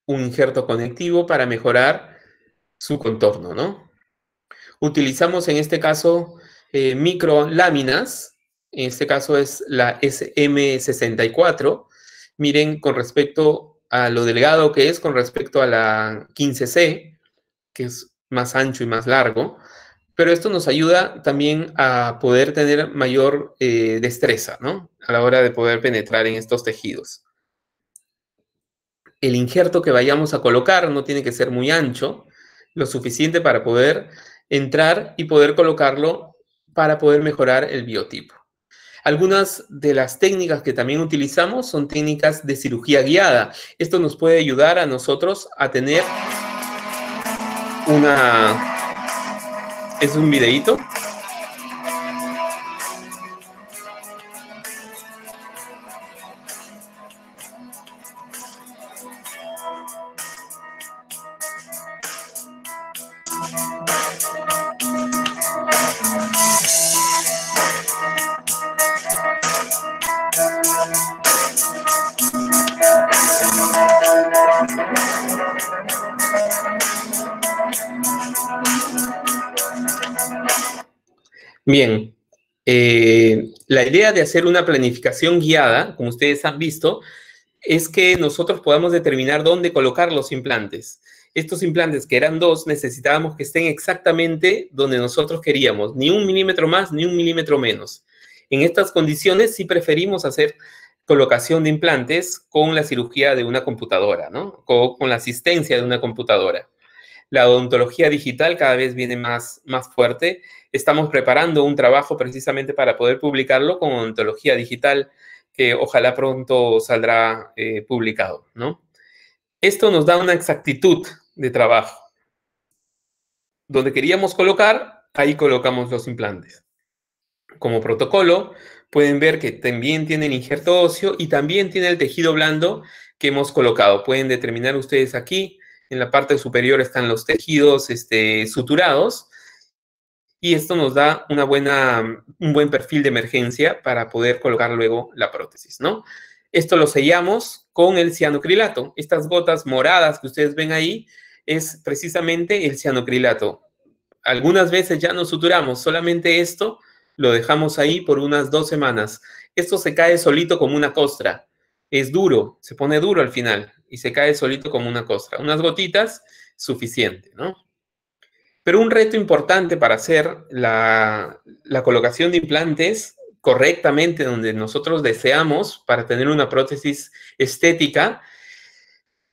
un injerto conectivo para mejorar su contorno, ¿no? Utilizamos en este caso eh, micro láminas en este caso es la SM64. Miren con respecto a lo delgado que es, con respecto a la 15C, que es más ancho y más largo, pero esto nos ayuda también a poder tener mayor eh, destreza, ¿no? A la hora de poder penetrar en estos tejidos. El injerto que vayamos a colocar no tiene que ser muy ancho, lo suficiente para poder entrar y poder colocarlo para poder mejorar el biotipo. Algunas de las técnicas que también utilizamos son técnicas de cirugía guiada. Esto nos puede ayudar a nosotros a tener una... Es un videíto. Bien, eh, la idea de hacer una planificación guiada, como ustedes han visto, es que nosotros podamos determinar dónde colocar los implantes. Estos implantes, que eran dos, necesitábamos que estén exactamente donde nosotros queríamos, ni un milímetro más, ni un milímetro menos. En estas condiciones sí preferimos hacer colocación de implantes con la cirugía de una computadora, ¿no? Con, con la asistencia de una computadora. La odontología digital cada vez viene más, más fuerte estamos preparando un trabajo precisamente para poder publicarlo con ontología digital que ojalá pronto saldrá eh, publicado, ¿no? Esto nos da una exactitud de trabajo. Donde queríamos colocar, ahí colocamos los implantes. Como protocolo, pueden ver que también tienen injerto óseo y también tiene el tejido blando que hemos colocado. Pueden determinar ustedes aquí, en la parte superior están los tejidos este, suturados, y esto nos da una buena, un buen perfil de emergencia para poder colgar luego la prótesis, ¿no? Esto lo sellamos con el cianocrilato. Estas gotas moradas que ustedes ven ahí es precisamente el cianocrilato. Algunas veces ya nos suturamos, solamente esto lo dejamos ahí por unas dos semanas. Esto se cae solito como una costra. Es duro, se pone duro al final y se cae solito como una costra. Unas gotitas, suficiente, ¿no? Pero un reto importante para hacer la, colocación de implantes correctamente donde nosotros deseamos para tener una prótesis estética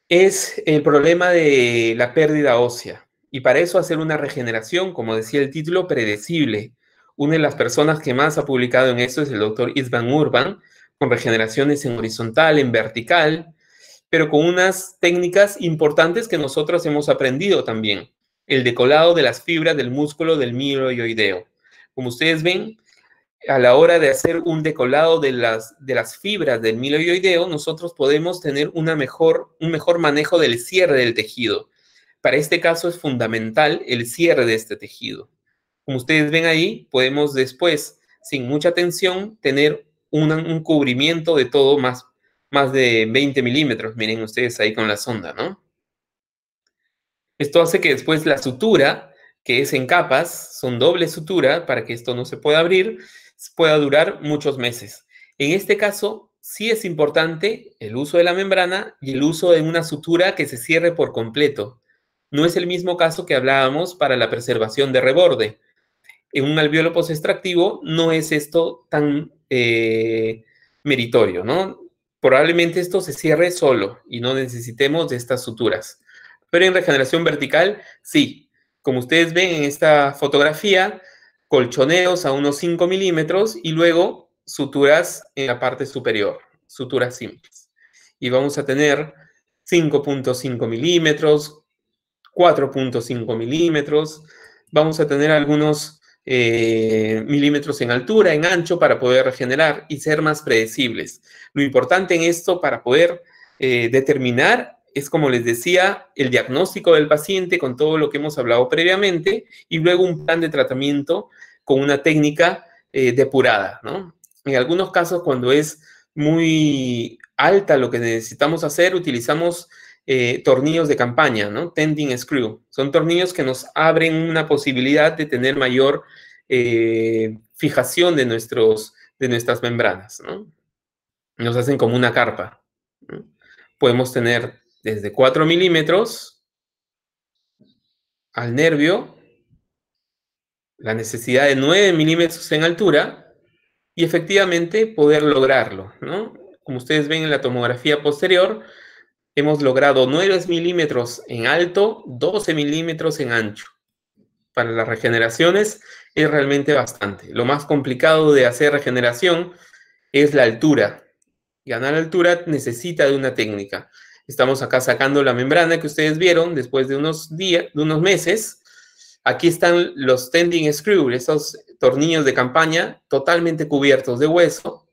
es el problema de la pérdida ósea. Y para eso hacer una regeneración, como decía el título, predecible. Una de las personas que más ha publicado en esto es el doctor Isban Urban, con regeneraciones en horizontal, en vertical, pero con unas técnicas importantes que nosotros hemos aprendido también el decolado de las fibras del músculo del mieloideo. Como ustedes ven, a la hora de hacer un decolado de las, de las fibras del mieloideo, nosotros podemos tener una mejor, un mejor manejo del cierre del tejido. Para este caso es fundamental el cierre de este tejido. Como ustedes ven ahí, podemos después, sin mucha tensión, tener un, un cubrimiento de todo más, más de 20 milímetros. Miren ustedes ahí con la sonda, ¿no? Esto hace que después la sutura, que es en capas, son doble sutura para que esto no se pueda abrir, pueda durar muchos meses. En este caso, sí es importante el uso de la membrana y el uso de una sutura que se cierre por completo. No es el mismo caso que hablábamos para la preservación de reborde. En un alveolo extractivo no es esto tan eh, meritorio, ¿no? Probablemente esto se cierre solo y no necesitemos de estas suturas. Pero en regeneración vertical, sí. Como ustedes ven en esta fotografía, colchoneos a unos 5 milímetros y luego suturas en la parte superior, suturas simples. Y vamos a tener 5.5 milímetros, 4.5 milímetros. Vamos a tener algunos eh, milímetros en altura, en ancho, para poder regenerar y ser más predecibles. Lo importante en esto para poder eh, determinar es como les decía, el diagnóstico del paciente con todo lo que hemos hablado previamente y luego un plan de tratamiento con una técnica eh, depurada, En algunos casos, cuando es muy alta lo que necesitamos hacer, utilizamos eh, tornillos de campaña, ¿no? Tending screw. Son tornillos que nos abren una posibilidad de tener mayor eh, fijación de, nuestros, de nuestras membranas, Nos hacen como una carpa. Podemos tener desde 4 milímetros al nervio, la necesidad de 9 milímetros en altura y efectivamente poder lograrlo. Como ustedes ven en la tomografía posterior, hemos logrado 9 milímetros en alto, 12 milímetros en ancho. Para las regeneraciones es realmente bastante. Lo más complicado de hacer regeneración es la altura. Ganar altura necesita de una técnica. Estamos acá sacando la membrana que ustedes vieron después de unos días, de unos meses. Aquí están los tending screw, esos tornillos de campaña totalmente cubiertos de hueso.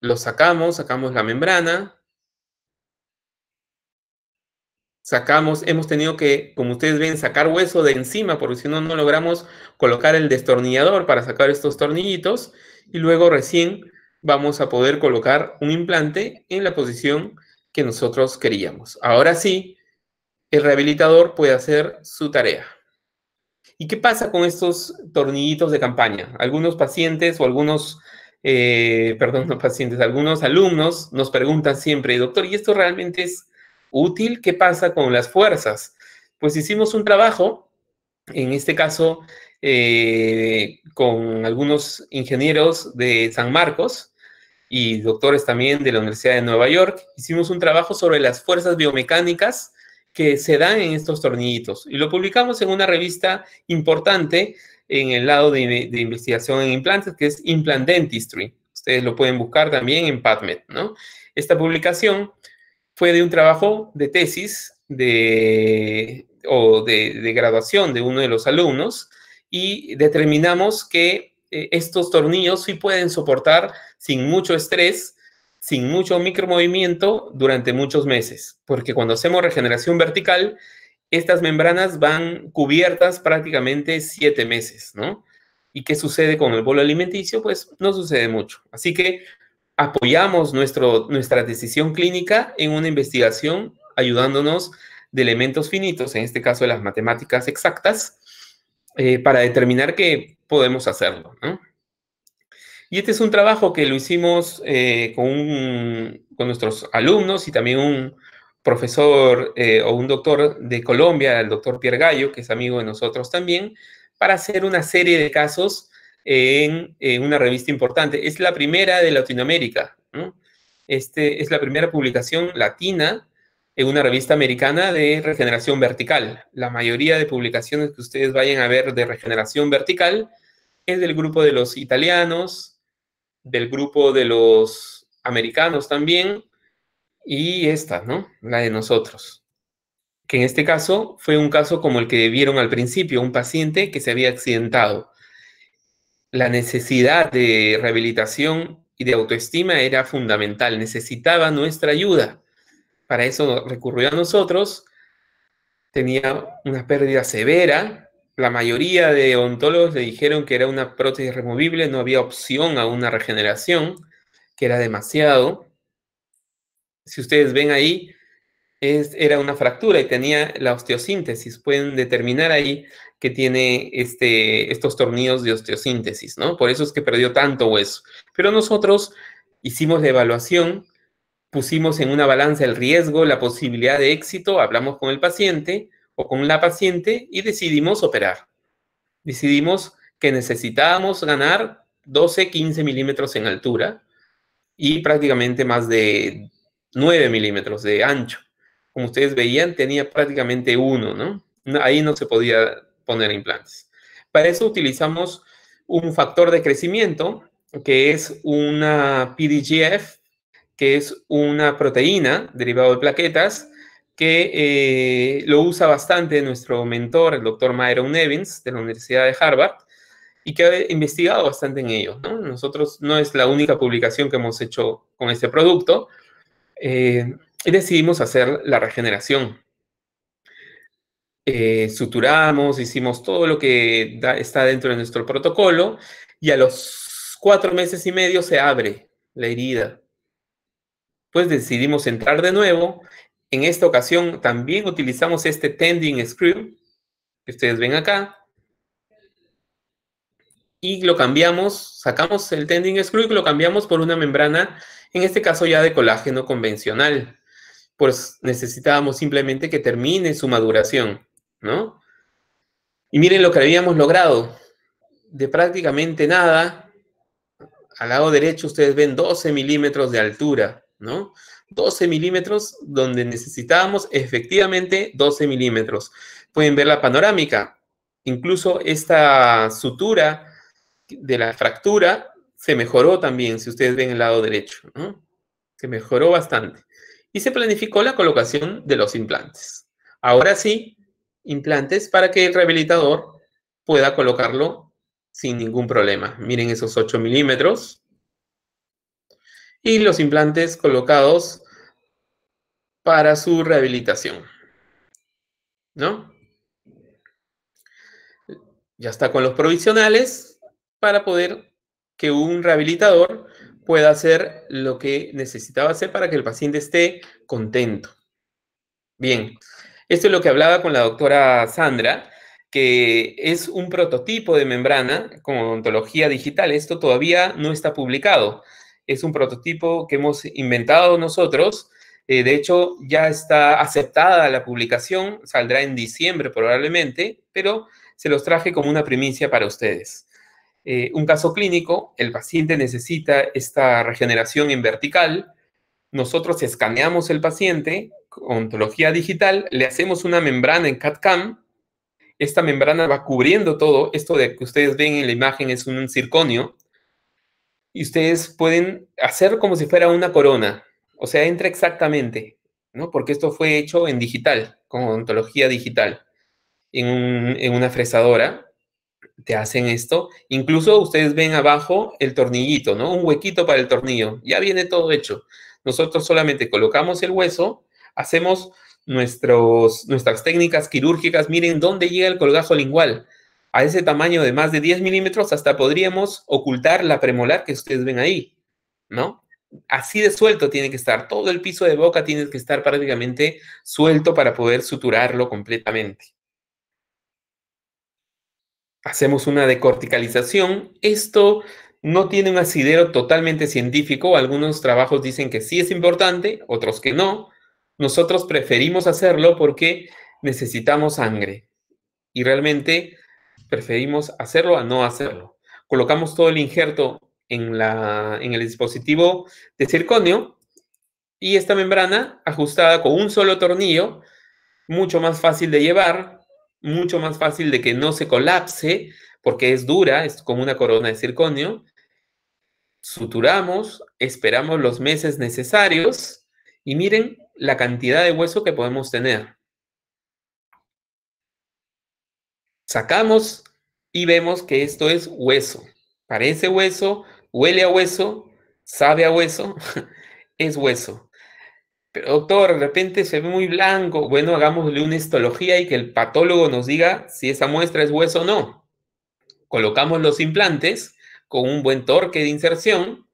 Los sacamos, sacamos la membrana. Sacamos, hemos tenido que, como ustedes ven, sacar hueso de encima, porque si no, no logramos colocar el destornillador para sacar estos tornillitos. Y luego recién vamos a poder colocar un implante en la posición nosotros queríamos. Ahora sí, el rehabilitador puede hacer su tarea. ¿Y qué pasa con estos tornillitos de campaña? Algunos pacientes o algunos, eh, perdón, no pacientes, algunos alumnos nos preguntan siempre, doctor, ¿y esto realmente es útil? ¿Qué pasa con las fuerzas? Pues hicimos un trabajo, en este caso, eh, con algunos ingenieros de San Marcos, y doctores también de la Universidad de Nueva York, hicimos un trabajo sobre las fuerzas biomecánicas que se dan en estos tornillitos. Y lo publicamos en una revista importante en el lado de, investigación en implantes, que es Implant Dentistry. Ustedes lo pueden buscar también en PubMed, ¿no? Esta publicación fue de un trabajo de tesis de, o de graduación de uno de los alumnos y determinamos que eh, estos tornillos sí pueden soportar sin mucho estrés, sin mucho micromovimiento durante muchos meses, porque cuando hacemos regeneración vertical, estas membranas van cubiertas prácticamente siete meses, ¿no? ¿Y qué sucede con el bolo alimenticio? Pues no sucede mucho. Así que apoyamos nuestro, nuestra decisión clínica en una investigación ayudándonos de elementos finitos, en este caso de las matemáticas exactas, eh, para determinar que podemos hacerlo. Y este es un trabajo que lo hicimos eh, con, nuestros alumnos y también un profesor eh, o un doctor de Colombia, el doctor Pierre Gallo, que es amigo de nosotros también, para hacer una serie de casos en, una revista importante. Es la primera de Latinoamérica. Este, es la primera publicación latina en una revista americana de regeneración vertical. La mayoría de publicaciones que ustedes vayan a ver de regeneración vertical es del grupo de los italianos, del grupo de los americanos también, y esta, ¿no? La de nosotros. Que en este caso fue un caso como el que vieron al principio, un paciente que se había accidentado. La necesidad de rehabilitación y de autoestima era fundamental, necesitaba nuestra ayuda para eso recurrió a nosotros, tenía una pérdida severa. La mayoría de ontólogos le dijeron que era una prótesis removible, no había opción a una regeneración, que era demasiado. Si ustedes ven ahí, es, era una fractura y tenía la osteosíntesis. Pueden determinar ahí que tiene este, estos tornillos de osteosíntesis, ¿no? Por eso es que perdió tanto hueso. Pero nosotros hicimos la evaluación pusimos en una balanza el riesgo, la posibilidad de éxito, hablamos con el paciente o con la paciente y decidimos operar. Decidimos que necesitábamos ganar 12, 15 milímetros en altura y prácticamente más de 9 milímetros de ancho. Como ustedes veían, tenía prácticamente uno, ¿no? Ahí no se podía poner implantes. Para eso utilizamos un factor de crecimiento que es una PDGF que es una proteína derivada de plaquetas que eh, lo usa bastante nuestro mentor, el doctor Myron Evans, de la Universidad de Harvard, y que ha investigado bastante en ello. Nosotros no es la única publicación que hemos hecho con este producto, eh, y decidimos hacer la regeneración. Eh, suturamos, hicimos todo lo que está dentro de nuestro protocolo, y a los cuatro meses y medio se abre la herida pues decidimos entrar de nuevo. En esta ocasión también utilizamos este tending screw que ustedes ven acá. Y lo cambiamos, sacamos el tending screw y lo cambiamos por una membrana, en este caso ya de colágeno convencional. Pues necesitábamos simplemente que termine su maduración, ¿no? Y miren lo que habíamos logrado. De prácticamente nada, al lado derecho ustedes ven 12 milímetros de altura. ¿no? 12 milímetros donde necesitábamos efectivamente 12 milímetros. Pueden ver la panorámica. Incluso esta sutura de la fractura se mejoró también, si ustedes ven el lado derecho, Se mejoró bastante. Y se planificó la colocación de los implantes. Ahora sí, implantes para que el rehabilitador pueda colocarlo sin ningún problema. Miren esos 8 milímetros y los implantes colocados para su rehabilitación. ¿No? Ya está con los provisionales para poder que un rehabilitador pueda hacer lo que necesitaba hacer para que el paciente esté contento. Bien, esto es lo que hablaba con la doctora Sandra, que es un prototipo de membrana con odontología digital. Esto todavía no está publicado es un prototipo que hemos inventado nosotros. Eh, de hecho, ya está aceptada la publicación, saldrá en diciembre probablemente, pero se los traje como una primicia para ustedes. Eh, un caso clínico, el paciente necesita esta regeneración en vertical. Nosotros escaneamos el paciente, con ontología digital, le hacemos una membrana en cad Esta membrana va cubriendo todo. Esto de que ustedes ven en la imagen es un circonio y ustedes pueden hacer como si fuera una corona, o sea, entra exactamente, ¿no? Porque esto fue hecho en digital, con ontología digital, en, una fresadora, te hacen esto. Incluso ustedes ven abajo el tornillito, ¿no? Un huequito para el tornillo. Ya viene todo hecho. Nosotros solamente colocamos el hueso, hacemos nuestros, nuestras técnicas quirúrgicas. Miren dónde llega el colgajo lingual a ese tamaño de más de 10 milímetros, hasta podríamos ocultar la premolar que ustedes ven ahí, ¿no? Así de suelto tiene que estar, todo el piso de boca tiene que estar prácticamente suelto para poder suturarlo completamente. Hacemos una decorticalización. Esto no tiene un asidero totalmente científico. Algunos trabajos dicen que sí es importante, otros que no. Nosotros preferimos hacerlo porque necesitamos sangre. Y realmente preferimos hacerlo a no hacerlo. Colocamos todo el injerto en, la, en el dispositivo de circonio y esta membrana ajustada con un solo tornillo, mucho más fácil de llevar, mucho más fácil de que no se colapse porque es dura, es como una corona de circonio. Suturamos, esperamos los meses necesarios y miren la cantidad de hueso que podemos tener. Sacamos y vemos que esto es hueso. Parece hueso, huele a hueso, sabe a hueso, es hueso. Pero doctor, de repente se ve muy blanco. Bueno, hagámosle una histología y que el patólogo nos diga si esa muestra es hueso o no. Colocamos los implantes con un buen torque de inserción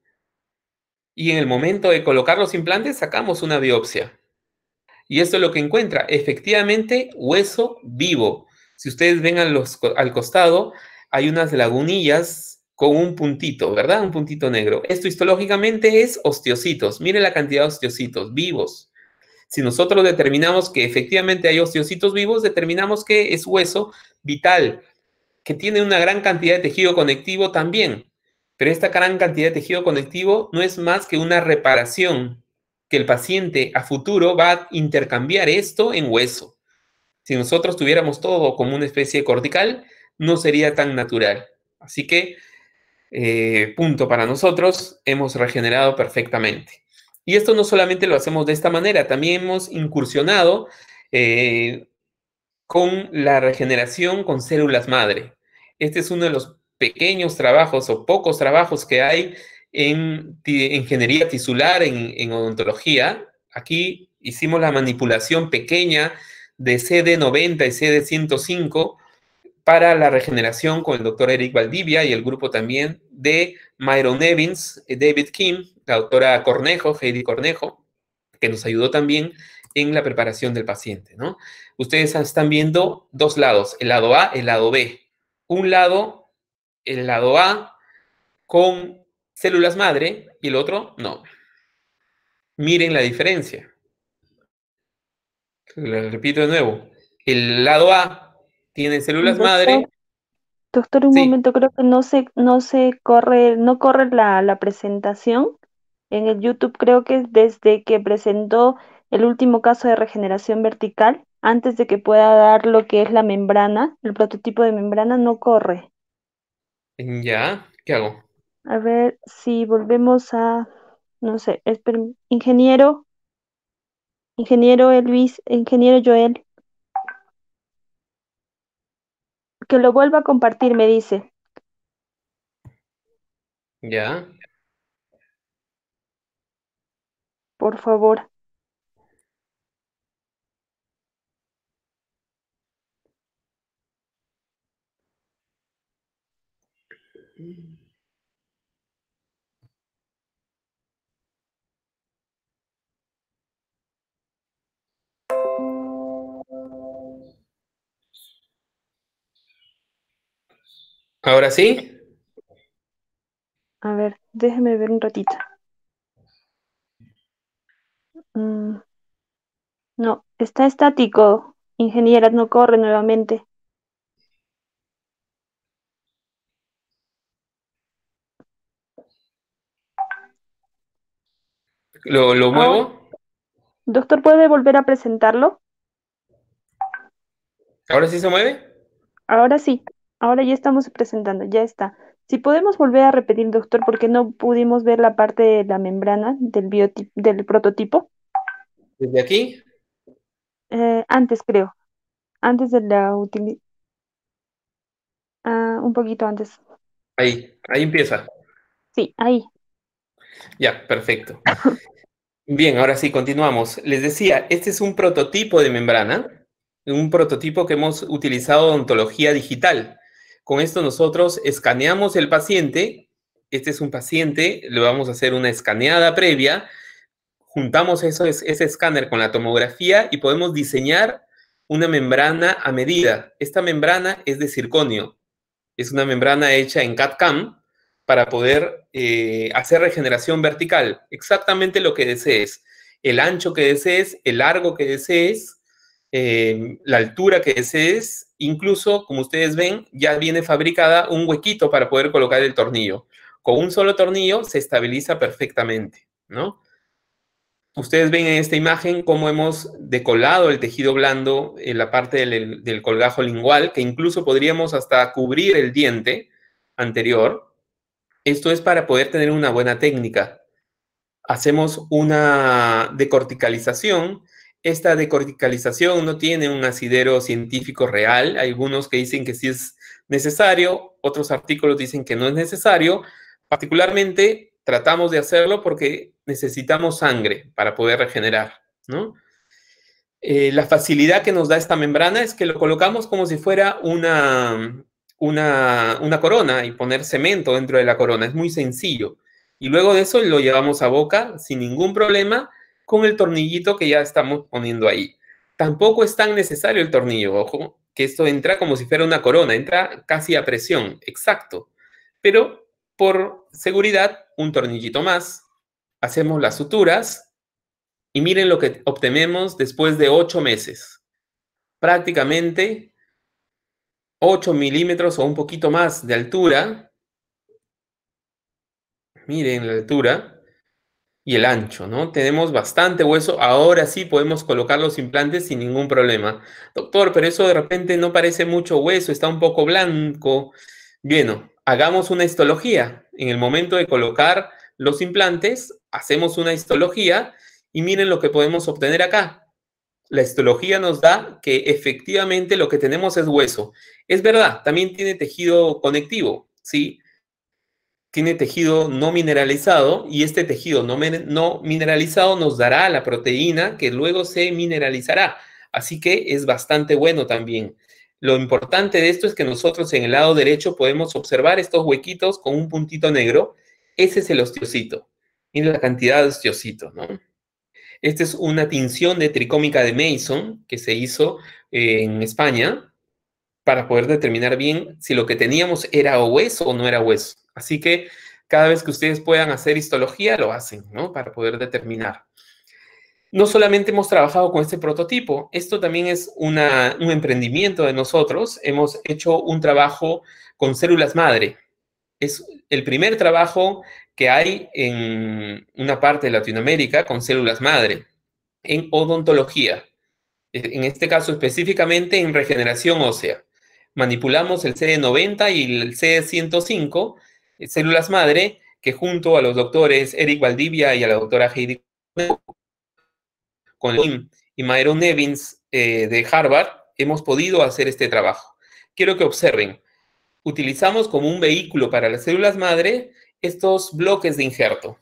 y en el momento de colocar los implantes sacamos una biopsia. Y esto es lo que encuentra, efectivamente, hueso vivo. Si ustedes ven los, al costado, hay unas lagunillas con un puntito, ¿verdad? Un puntito negro. Esto histológicamente es osteocitos. Miren la cantidad de osteocitos vivos. Si nosotros determinamos que efectivamente hay osteocitos vivos, determinamos que es hueso vital, que tiene una gran cantidad de tejido conectivo también. Pero esta gran cantidad de tejido conectivo no es más que una reparación que el paciente a futuro va a intercambiar esto en hueso. Si nosotros tuviéramos todo como una especie de cortical, no sería tan natural. Así que, eh, punto para nosotros, hemos regenerado perfectamente. Y esto no solamente lo hacemos de esta manera, también hemos incursionado eh, con la regeneración con células madre. Este es uno de los pequeños trabajos o pocos trabajos que hay en ingeniería tisular, en, en odontología. Aquí hicimos la manipulación pequeña de CD90 y CD105 para la regeneración con el doctor Eric Valdivia y el grupo también de Myron Evans, eh, David Kim, la doctora Cornejo, Heidi Cornejo, que nos ayudó también en la preparación del paciente, ¿no? Ustedes están viendo dos lados, el lado A, el lado B. Un lado, el lado A con células madre y el otro no. Miren la diferencia repito de nuevo. El lado A tiene células madre. Doctor, un momento, creo que no se, no se corre, no corre la, la presentación. En el YouTube creo que desde que presentó el último caso de regeneración vertical, antes de que pueda dar lo que es la membrana, el prototipo de membrana no corre. Ya, ¿qué hago? A ver si volvemos a, no sé, ingeniero, Ingeniero Elvis, Ingeniero Joel. Que lo vuelva a compartir, me dice. Ya. Por favor. ¿Ahora sí? A ver, déjeme ver un ratito. Mm. no, está estático. Ingeniera, no corre nuevamente. ¿Lo, ah. muevo? Doctor, ¿puede volver a presentarlo? ¿Ahora sí se mueve? Ahora sí. Ahora ya estamos presentando, ya está. Si podemos volver a repetir, doctor, porque no pudimos ver la parte de la membrana del, del prototipo. ¿Desde aquí? Eh, antes, creo. Antes de la utilidad. Ah, un poquito antes. Ahí, ahí empieza. Sí, ahí. Ya, perfecto. Bien, ahora sí, continuamos. Les decía, este es un prototipo de membrana, un prototipo que hemos utilizado en ontología digital. Con esto nosotros escaneamos el paciente. Este es un paciente, le vamos a hacer una escaneada previa. Juntamos eso, ese escáner con la tomografía y podemos diseñar una membrana a medida. Esta membrana es de circonio. Es una membrana hecha en CAD-CAM para poder eh, hacer regeneración vertical. Exactamente lo que desees. El ancho que desees, el largo que desees, eh, la altura que desees incluso, como ustedes ven, ya viene fabricada un huequito para poder colocar el tornillo. Con un solo tornillo se estabiliza perfectamente, ¿no? Ustedes ven en esta imagen cómo hemos decolado el tejido blando en la parte del, del colgajo lingual, que incluso podríamos hasta cubrir el diente anterior. Esto es para poder tener una buena técnica. Hacemos una decorticalización esta decorticalización no tiene un asidero científico real. algunos que dicen que sí es necesario, otros artículos dicen que no es necesario. Particularmente tratamos de hacerlo porque necesitamos sangre para poder regenerar, ¿no? Eh, la facilidad que nos da esta membrana es que lo colocamos como si fuera una, una, una, corona y poner cemento dentro de la corona. Es muy sencillo. Y luego de eso lo llevamos a boca sin ningún problema con el tornillito que ya estamos poniendo ahí. Tampoco es tan necesario el tornillo, ojo, que esto entra como si fuera una corona, entra casi a presión, exacto. Pero por seguridad, un tornillito más, hacemos las suturas y miren lo que obtenemos después de ocho meses. Prácticamente 8 milímetros o un poquito más de altura. Miren la altura y el ancho, ¿no? Tenemos bastante hueso, ahora sí podemos colocar los implantes sin ningún problema. Doctor, pero eso de repente no parece mucho hueso, está un poco blanco. Bien, hagamos una histología. En el momento de colocar los implantes, hacemos una histología y miren lo que podemos obtener acá. La histología nos da que efectivamente lo que tenemos es hueso. Es verdad, también tiene tejido conectivo, ¿sí? tiene tejido no mineralizado y este tejido no, mineralizado nos dará la proteína que luego se mineralizará. Así que es bastante bueno también. Lo importante de esto es que nosotros en el lado derecho podemos observar estos huequitos con un puntito negro. Ese es el osteocito. Mira la cantidad de osteocito, ¿no? Esta es una tinción de tricómica de Mason que se hizo eh, en España para poder determinar bien si lo que teníamos era hueso o no era hueso. Así que cada vez que ustedes puedan hacer histología, lo hacen, ¿no? Para poder determinar. No solamente hemos trabajado con este prototipo, esto también es un emprendimiento de nosotros. Hemos hecho un trabajo con células madre. Es el primer trabajo que hay en una parte de Latinoamérica con células madre, en odontología. Eh, en este caso específicamente en regeneración ósea. Manipulamos el CD90 y el CD105 eh, células Madre, que junto a los doctores Eric Valdivia y a la doctora Heidi con y Myron Nevins eh, de Harvard, hemos podido hacer este trabajo. Quiero que observen, utilizamos como un vehículo para las células madre estos bloques de injerto.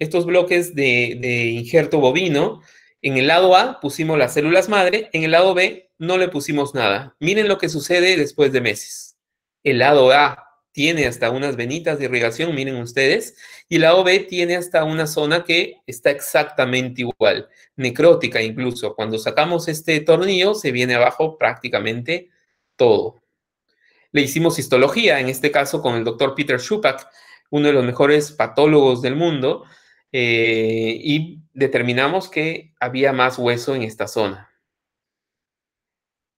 Estos bloques de injerto bovino, en el lado A pusimos las células madre, en el lado B no le pusimos nada. Miren lo que sucede después de meses. El lado A tiene hasta unas venitas de irrigación, miren ustedes, y la OB tiene hasta una zona que está exactamente igual, necrótica incluso. Cuando sacamos este tornillo se viene abajo prácticamente todo. Le hicimos histología, en este caso con el doctor Peter Schupak, uno de los mejores patólogos del mundo, eh, y determinamos que había más hueso en esta zona.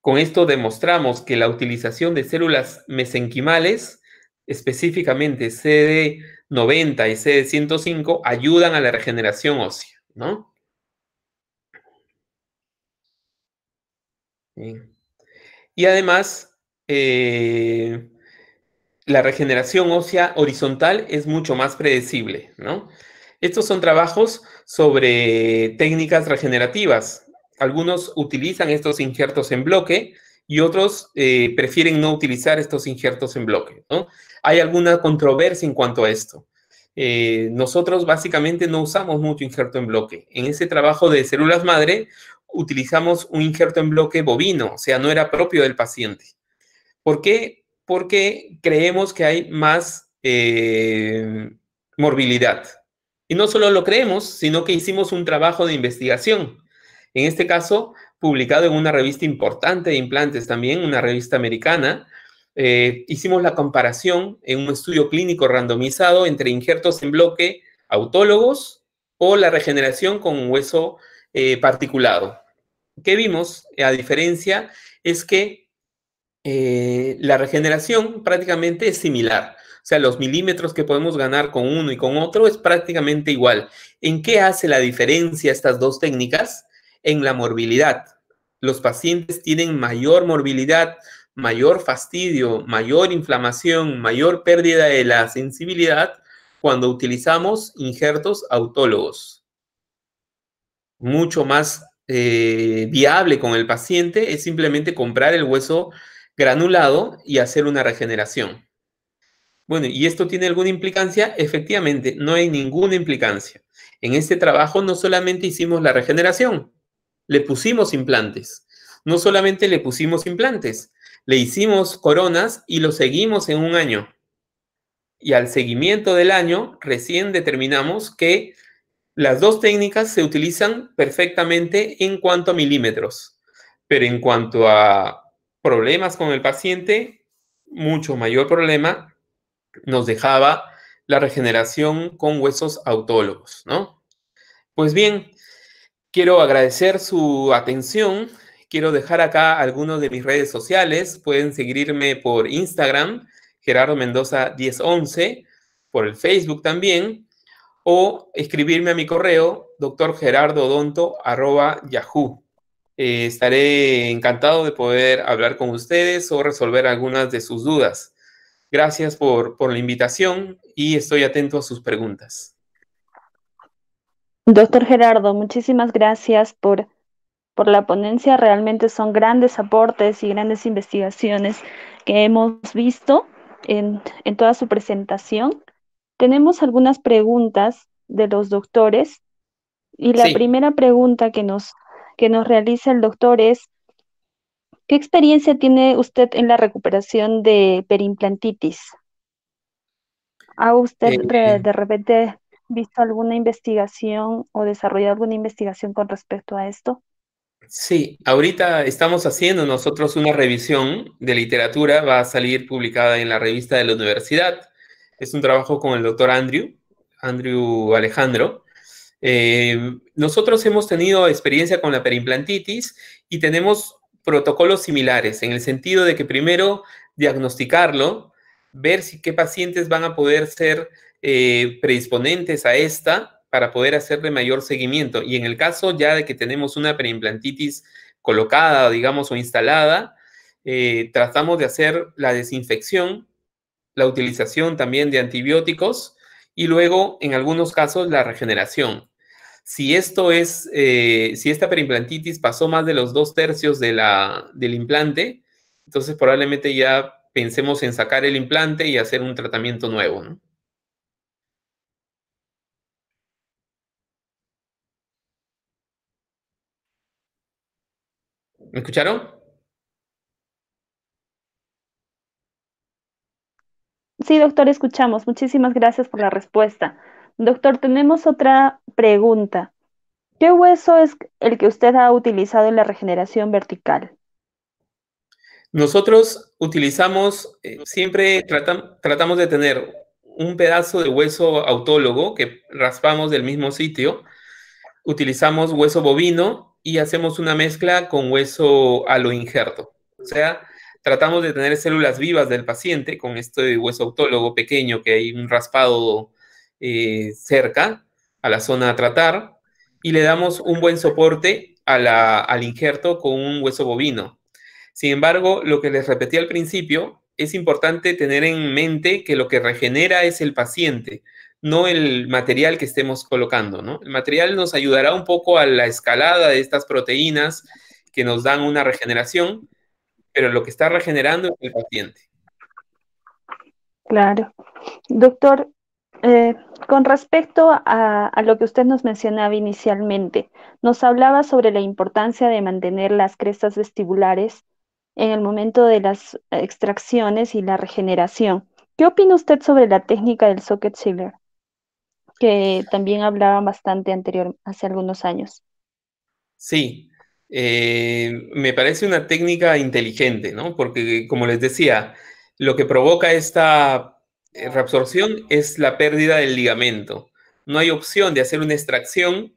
Con esto demostramos que la utilización de células mesenquimales específicamente CD90 y CD105, ayudan a la regeneración ósea, ¿no? Y además, eh, la regeneración ósea horizontal es mucho más predecible, ¿no? Estos son trabajos sobre técnicas regenerativas. Algunos utilizan estos injertos en bloque y otros eh, prefieren no utilizar estos injertos en bloque, ¿no? hay alguna controversia en cuanto a esto. Eh, nosotros básicamente no usamos mucho injerto en bloque. En ese trabajo de células madre utilizamos un injerto en bloque bovino, o sea, no era propio del paciente. ¿Por qué? Porque creemos que hay más eh, morbilidad. Y no solo lo creemos, sino que hicimos un trabajo de investigación. En este caso, publicado en una revista importante de implantes también, una revista americana, eh, hicimos la comparación en un estudio clínico randomizado entre injertos en bloque autólogos o la regeneración con hueso eh, particulado. ¿Qué vimos? A diferencia es que eh, la regeneración prácticamente es similar. O sea, los milímetros que podemos ganar con uno y con otro es prácticamente igual. ¿En qué hace la diferencia estas dos técnicas? En la morbilidad. Los pacientes tienen mayor morbilidad, mayor fastidio, mayor inflamación, mayor pérdida de la sensibilidad cuando utilizamos injertos autólogos. Mucho más eh, viable con el paciente es simplemente comprar el hueso granulado y hacer una regeneración. Bueno, ¿y esto tiene alguna implicancia? Efectivamente, no hay ninguna implicancia. En este trabajo no solamente hicimos la regeneración, le pusimos implantes. No solamente le pusimos implantes, le hicimos coronas y lo seguimos en un año. Y al seguimiento del año, recién determinamos que las dos técnicas se utilizan perfectamente en cuanto a milímetros, pero en cuanto a problemas con el paciente, mucho mayor problema nos dejaba la regeneración con huesos autólogos, ¿no? Pues bien, quiero agradecer su atención. Quiero dejar acá algunos de mis redes sociales. Pueden seguirme por Instagram, Gerardo Mendoza 1011, por el Facebook también, o escribirme a mi correo, doctorgerardodonto.yahoo. Eh, estaré encantado de poder hablar con ustedes o resolver algunas de sus dudas. Gracias por la invitación y estoy atento a sus preguntas. Doctor Gerardo, muchísimas gracias por por la ponencia. Realmente son grandes aportes y grandes investigaciones que hemos visto en, toda su presentación. Tenemos algunas preguntas de los doctores y la primera pregunta que nos, que nos realiza el doctor es, ¿qué experiencia tiene usted en la recuperación de perimplantitis? ¿Ha usted eh, de repente visto alguna investigación o desarrollado alguna investigación con respecto a esto? Sí, ahorita estamos haciendo nosotros una revisión de literatura, va a salir publicada en la revista de la universidad. Es un trabajo con el doctor Andrew, Andrew Alejandro. Eh, nosotros hemos tenido experiencia con la perimplantitis y tenemos protocolos similares, en el sentido de que primero diagnosticarlo, ver si qué pacientes van a poder ser eh, predisponentes a esta para poder hacerle mayor seguimiento. Y en el caso ya de que tenemos una perimplantitis colocada, digamos, o instalada, eh, tratamos de hacer la desinfección, la utilización también de antibióticos y luego, en algunos casos, la regeneración. Si esto es, eh, si esta perimplantitis pasó más de los dos tercios de la, del implante, entonces probablemente ya pensemos en sacar el implante y hacer un tratamiento nuevo, ¿no? ¿Me escucharon? Sí, doctor, escuchamos. Muchísimas gracias por la respuesta. Doctor, tenemos otra pregunta. ¿Qué hueso es el que usted ha utilizado en la regeneración vertical? Nosotros utilizamos, eh, siempre tratamos de tener un pedazo de hueso autólogo que raspamos del mismo sitio. Utilizamos hueso bovino y hacemos una mezcla con hueso a lo injerto. O sea, tratamos de tener células vivas del paciente con este hueso autólogo pequeño que hay un raspado eh, cerca a la zona a tratar y le damos un buen soporte a al injerto con un hueso bovino. Sin embargo, lo que les repetí al principio, es importante tener en mente que lo que regenera es el paciente no el material que estemos colocando, ¿no? El material nos ayudará un poco a la escalada de estas proteínas que nos dan una regeneración, pero lo que está regenerando es el paciente. Claro. Doctor, eh, con respecto a, lo que usted nos mencionaba inicialmente, nos hablaba sobre la importancia de mantener las crestas vestibulares en el momento de las extracciones y la regeneración. ¿Qué opina usted sobre la técnica del socket sealer? que también hablaban bastante anterior, hace algunos años. Sí, eh, me parece una técnica inteligente, ¿no? Porque, como les decía, lo que provoca esta eh, reabsorción es la pérdida del ligamento. No hay opción de hacer una extracción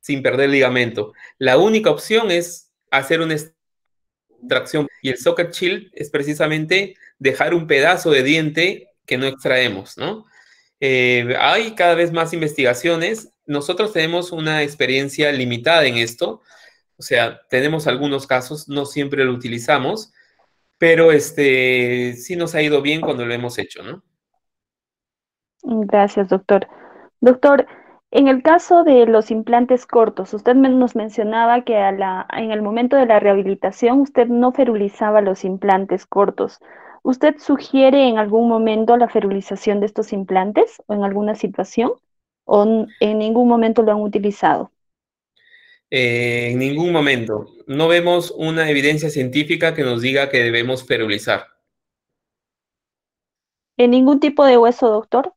sin perder el ligamento. La única opción es hacer una extracción. Y el socket chill es precisamente dejar un pedazo de diente que no extraemos, ¿no? Eh, hay cada vez más investigaciones. Nosotros tenemos una experiencia limitada en esto. O sea, tenemos algunos casos, no siempre lo utilizamos, pero este sí nos ha ido bien cuando lo hemos hecho, ¿no? Gracias, doctor. Doctor, en el caso de los implantes cortos, usted nos mencionaba que en el momento de la rehabilitación usted no ferulizaba los implantes cortos. ¿Usted sugiere en algún momento la ferulización de estos implantes o en alguna situación? ¿O en ningún momento lo han utilizado? Eh, en ningún momento. No vemos una evidencia científica que nos diga que debemos ferulizar. ¿En ningún tipo de hueso, doctor?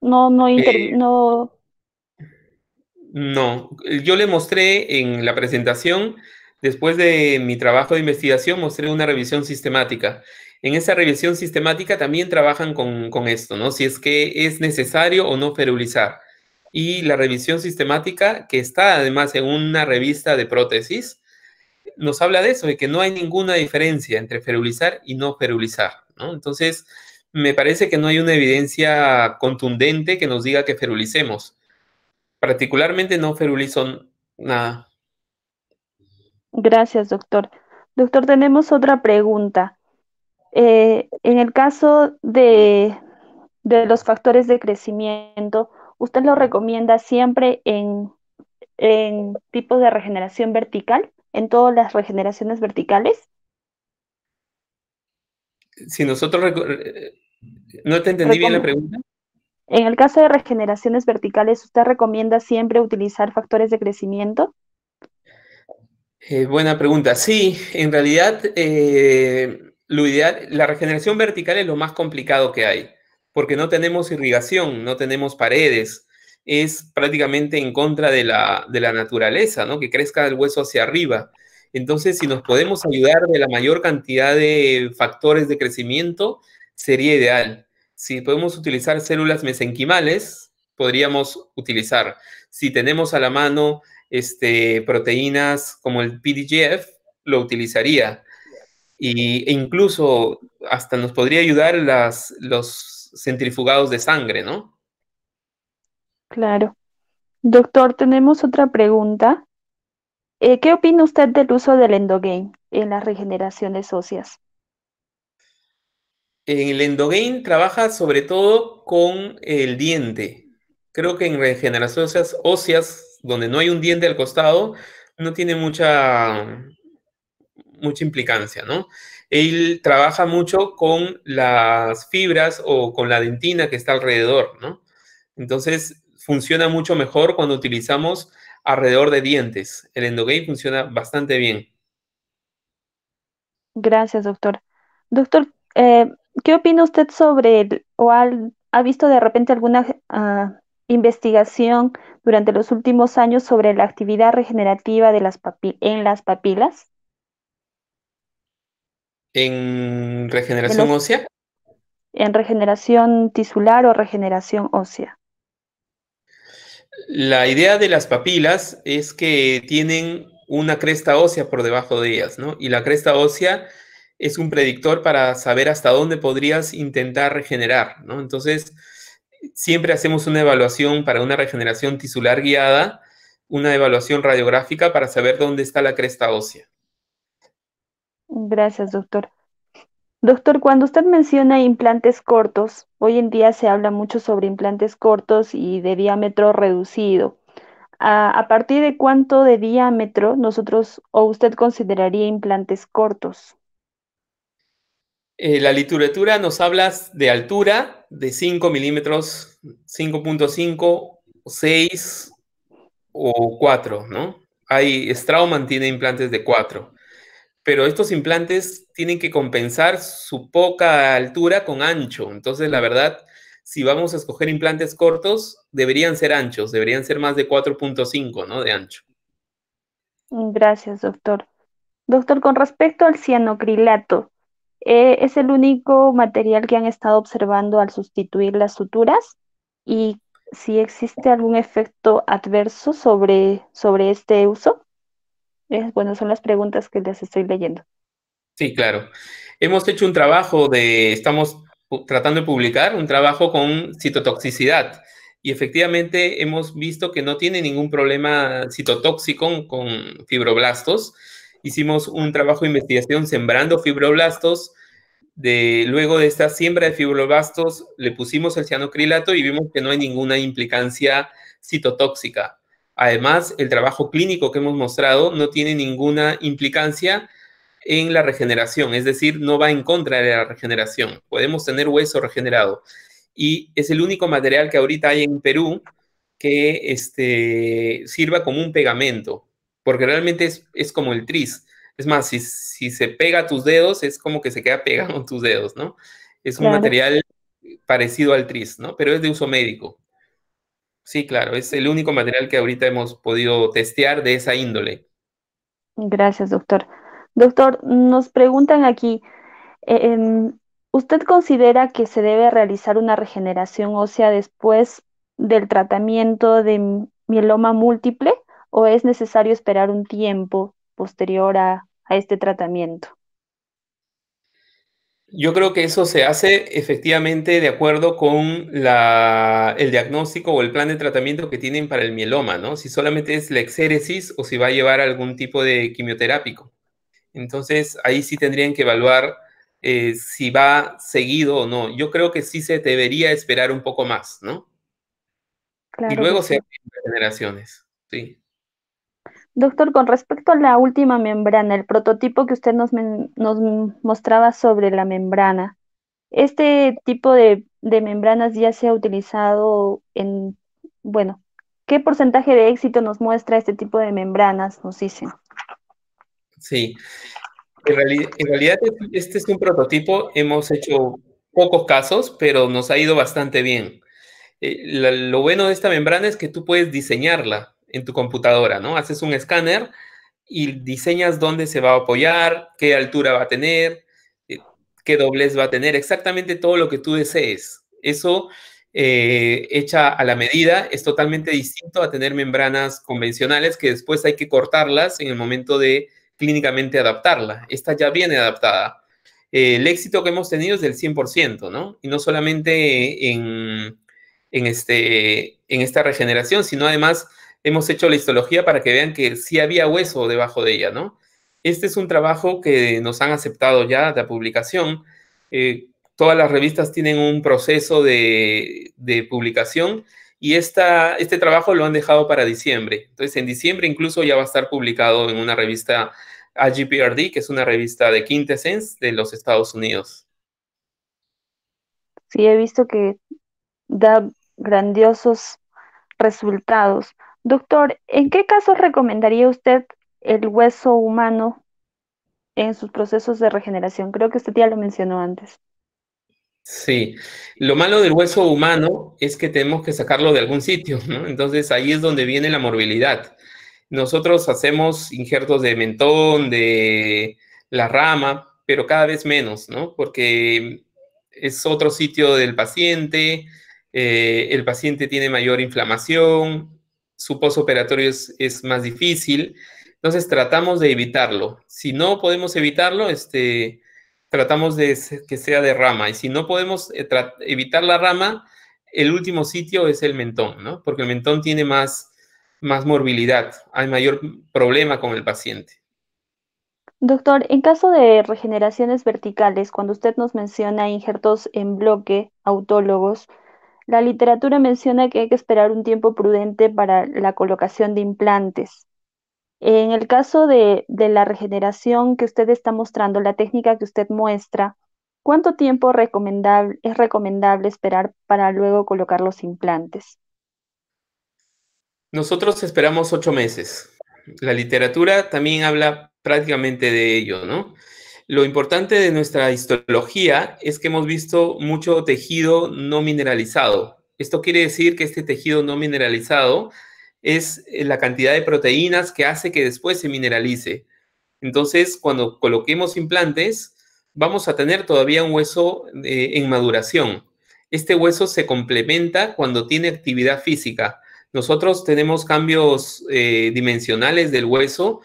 No, no, eh, no. No, yo le mostré en la presentación, después de mi trabajo de investigación, mostré una revisión sistemática en esa revisión sistemática también trabajan con, esto, ¿no? Si es que es necesario o no ferulizar. Y la revisión sistemática, que está además en una revista de prótesis, nos habla de eso, de que no hay ninguna diferencia entre ferulizar y no ferulizar, ¿no? Entonces, me parece que no hay una evidencia contundente que nos diga que ferulicemos. Particularmente no ferulizo nada. Gracias, doctor. Doctor, tenemos otra pregunta. Eh, en el caso de, los factores de crecimiento, ¿usted lo recomienda siempre en, en tipos de regeneración vertical, en todas las regeneraciones verticales? Si nosotros... Eh, no te entendí bien la pregunta. En el caso de regeneraciones verticales, ¿usted recomienda siempre utilizar factores de crecimiento? Eh, buena pregunta. Sí, en realidad ideal, la regeneración vertical es lo más complicado que hay, porque no tenemos irrigación, no tenemos paredes, es prácticamente en contra de la, naturaleza, ¿no? Que crezca el hueso hacia arriba. Entonces, si nos podemos ayudar de la mayor cantidad de factores de crecimiento, sería ideal. Si podemos utilizar células mesenquimales, podríamos utilizar. Si tenemos a la mano este, proteínas como el PDGF, lo utilizaría. Y, e incluso hasta nos podría ayudar las, los centrifugados de sangre, ¿no? Claro. Doctor, tenemos otra pregunta. Eh, ¿Qué opina usted del uso del endogain en las regeneraciones óseas? El endogain trabaja sobre todo con el diente. Creo que en regeneraciones óseas, óseas donde no hay un diente al costado, no tiene mucha mucha implicancia, ¿no? Él trabaja mucho con las fibras o con la dentina que está alrededor, ¿no? Entonces, funciona mucho mejor cuando utilizamos alrededor de dientes. El endogame funciona bastante bien. Gracias, doctor. Doctor, eh, ¿qué opina usted sobre el, o ha visto de repente alguna ah, investigación durante los últimos años sobre la actividad regenerativa de las en las papilas? ¿En regeneración ósea? En regeneración tisular o regeneración ósea. La idea de las papilas es que tienen una cresta ósea por debajo de ellas, ¿no? Y la cresta ósea es un predictor para saber hasta dónde podrías intentar regenerar, ¿no? Entonces, siempre hacemos una evaluación para una regeneración tisular guiada, una evaluación radiográfica para saber dónde está la cresta ósea. Gracias, doctor. Doctor, cuando usted menciona implantes cortos, hoy en día se habla mucho sobre implantes cortos y de diámetro reducido. ¿A, partir de cuánto de diámetro nosotros o usted consideraría implantes cortos? Eh, la literatura nos habla de altura de 5 milímetros, 5.5, 6 o 4, ¿no? Hay, Straumann tiene implantes de 4 pero estos implantes tienen que compensar su poca altura con ancho. Entonces, la verdad, si vamos a escoger implantes cortos, deberían ser anchos, deberían ser más de 4.5, ¿no? De ancho. Gracias, doctor. Doctor, con respecto al cianocrilato, eh, ¿es el único material que han estado observando al sustituir las suturas? ¿Y si existe algún efecto adverso sobre, sobre este uso? bueno, son las preguntas que les estoy leyendo. Sí, claro. Hemos hecho un trabajo de, estamos tratando de publicar un trabajo con citotoxicidad y efectivamente hemos visto que no tiene ningún problema citotóxico con fibroblastos. Hicimos un trabajo de investigación sembrando fibroblastos. De, luego de esta siembra de fibroblastos, le pusimos el cianocrilato y vimos que no hay ninguna implicancia citotóxica. Además, el trabajo clínico que hemos mostrado no tiene ninguna implicancia en la regeneración, es decir, no va en contra de la regeneración. Podemos tener hueso regenerado. Y es el único material que ahorita hay en Perú que este, sirva como un pegamento, porque realmente es, como el tris. Es más, si, se pega tus dedos, es como que se queda pegado a tus dedos, ¿no? Es un material parecido al tris, ¿no? Pero es de uso médico. Sí, claro, es el único material que ahorita hemos podido testear de esa índole. Gracias, doctor. Doctor, nos preguntan aquí, em, ¿usted considera que se debe realizar una regeneración ósea después del tratamiento de mieloma múltiple o es necesario esperar un tiempo posterior a este tratamiento? Yo creo que eso se hace efectivamente de acuerdo con el diagnóstico o el plan de tratamiento que tienen para el mieloma, ¿no? Si solamente es la exéresis o si va a llevar algún tipo de quimioterápico. Entonces, ahí sí tendrían que evaluar eh, si va seguido o no. Yo creo que sí se debería esperar un poco más, ¿no? y luego se hacen generaciones, sí. Doctor, con respecto a la última membrana, el prototipo que usted nos, mostraba sobre la membrana, ¿este tipo de, membranas ya se ha utilizado en, bueno, qué porcentaje de éxito nos muestra este tipo de membranas, nos dicen? Sí, en, realidad este es un prototipo, hemos hecho pocos casos, pero nos ha ido bastante bien. Eh, lo bueno de esta membrana es que tú puedes diseñarla, en tu computadora, ¿no? Haces un escáner y diseñas dónde se va a apoyar, qué altura va a tener, eh, qué doblez va a tener, exactamente todo lo que tú desees. Eso eh, hecha a la medida es totalmente distinto a tener membranas convencionales que después hay que cortarlas en el momento de clínicamente adaptarla. Esta ya viene adaptada. Eh, el éxito que hemos tenido es del 100%, ¿no? Y no solamente este, en esta regeneración, sino además hemos hecho la histología para que vean que sí había hueso debajo de ella, ¿no? Este es un trabajo que nos han aceptado ya de publicación. Eh, todas las revistas tienen un proceso de, publicación y esta, este trabajo lo han dejado para diciembre. Entonces, en diciembre incluso ya va a estar publicado en una revista AGPRD, que es una revista de Quintessence de los Estados Unidos. Sí, he visto que da grandiosos resultados. Doctor, ¿en qué casos recomendaría usted el hueso humano en sus procesos de regeneración? Creo que usted ya lo mencionó antes. Sí, lo malo del hueso humano es que tenemos que sacarlo de algún sitio, ¿no? Entonces ahí es donde viene la morbilidad. Nosotros hacemos injertos de mentón, de la rama, pero cada vez menos, ¿no? Porque es otro sitio del paciente, eh, el paciente tiene mayor inflamación, su postoperatorio es, más difícil. Entonces tratamos de evitarlo. Si no podemos evitarlo, este, tratamos de que sea de rama. Y si no podemos eh, evitar la rama, el último sitio es el mentón, ¿no? Porque el mentón tiene más, más morbilidad, hay mayor problema con el paciente. Doctor, en caso de regeneraciones verticales, cuando usted nos menciona injertos en bloque, autólogos, la literatura menciona que hay que esperar un tiempo prudente para la colocación de implantes. En el caso de, la regeneración que usted está mostrando, la técnica que usted muestra, ¿cuánto tiempo es recomendable esperar para luego colocar los implantes? Nosotros esperamos ocho meses. La literatura también habla prácticamente de ello, ¿no? Lo importante de nuestra histología es que hemos visto mucho tejido no mineralizado. Esto quiere decir que este tejido no mineralizado es eh, la cantidad de proteínas que hace que después se mineralice. Entonces, cuando coloquemos implantes, vamos a tener todavía un hueso eh, en maduración. Este hueso se complementa cuando tiene actividad física. Nosotros tenemos cambios eh, dimensionales del hueso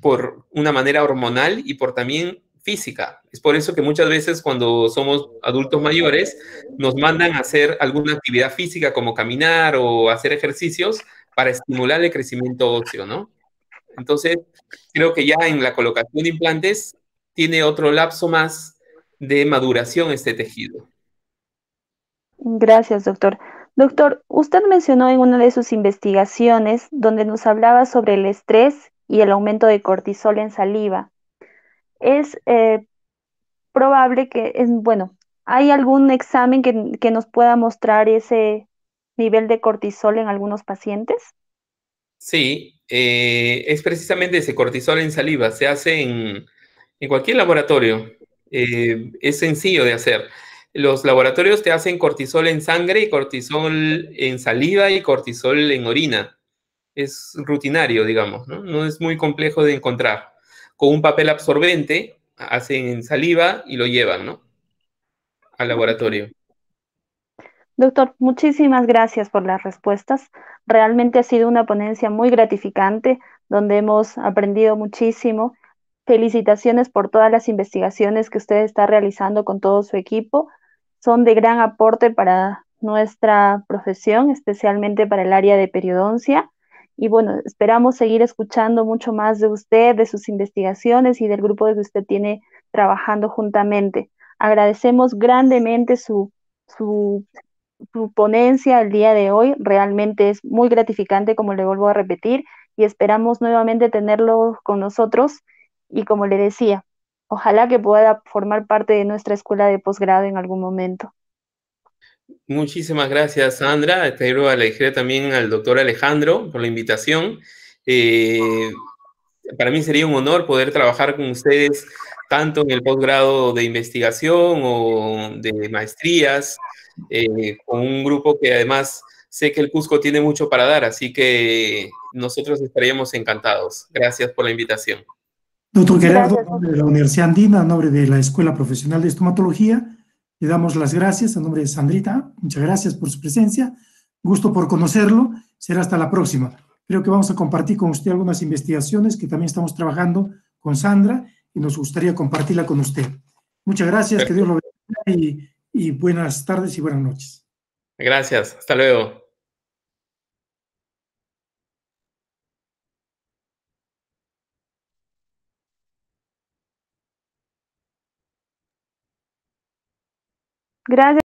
por una manera hormonal y por también física. Es por eso que muchas veces cuando somos adultos mayores nos mandan a hacer alguna actividad física como caminar o hacer ejercicios para estimular el crecimiento óseo, ¿no? Entonces, creo que ya en la colocación de implantes tiene otro lapso más de maduración este tejido. Gracias, doctor. Doctor, usted mencionó en una de sus investigaciones donde nos hablaba sobre el estrés y el aumento de cortisol en saliva. Es eh, probable que, es, bueno, ¿hay algún examen que, nos pueda mostrar ese nivel de cortisol en algunos pacientes? Sí, eh, es precisamente ese cortisol en saliva. Se hace en, cualquier laboratorio. Eh, es sencillo de hacer. Los laboratorios te hacen cortisol en sangre y cortisol en saliva y cortisol en orina es rutinario, digamos, ¿no? no es muy complejo de encontrar. Con un papel absorbente hacen saliva y lo llevan, ¿no? Al laboratorio. Doctor, muchísimas gracias por las respuestas. Realmente ha sido una ponencia muy gratificante, donde hemos aprendido muchísimo. Felicitaciones por todas las investigaciones que usted está realizando con todo su equipo. Son de gran aporte para nuestra profesión, especialmente para el área de periodoncia. Y bueno, esperamos seguir escuchando mucho más de usted, de sus investigaciones y del grupo que usted tiene trabajando juntamente. Agradecemos grandemente su, su, ponencia el día de hoy. Realmente es muy gratificante, como le vuelvo a repetir, y esperamos nuevamente tenerlo con nosotros. Y como le decía, ojalá que pueda formar parte de nuestra escuela de posgrado en algún momento. Muchísimas gracias, Sandra. Te este, quiero alegrar también al doctor Alejandro por la invitación. Eh, para mí sería un honor poder trabajar con ustedes tanto en el posgrado de investigación o de maestrías, eh, con un grupo que además sé que el Cusco tiene mucho para dar, así que nosotros estaríamos encantados. Gracias por la invitación. Doctor Gerardo, de la Universidad Andina, nombre de la Escuela Profesional de Estomatología, le damos las gracias a nombre de Sandrita. Muchas gracias por su presencia. Gusto por conocerlo. Será hasta la próxima. Creo que vamos a compartir con usted algunas investigaciones que también estamos trabajando con Sandra y nos gustaría compartirla con usted. Muchas gracias, que Dios lo bendiga y buenas tardes y buenas noches. Gracias, hasta luego. gracias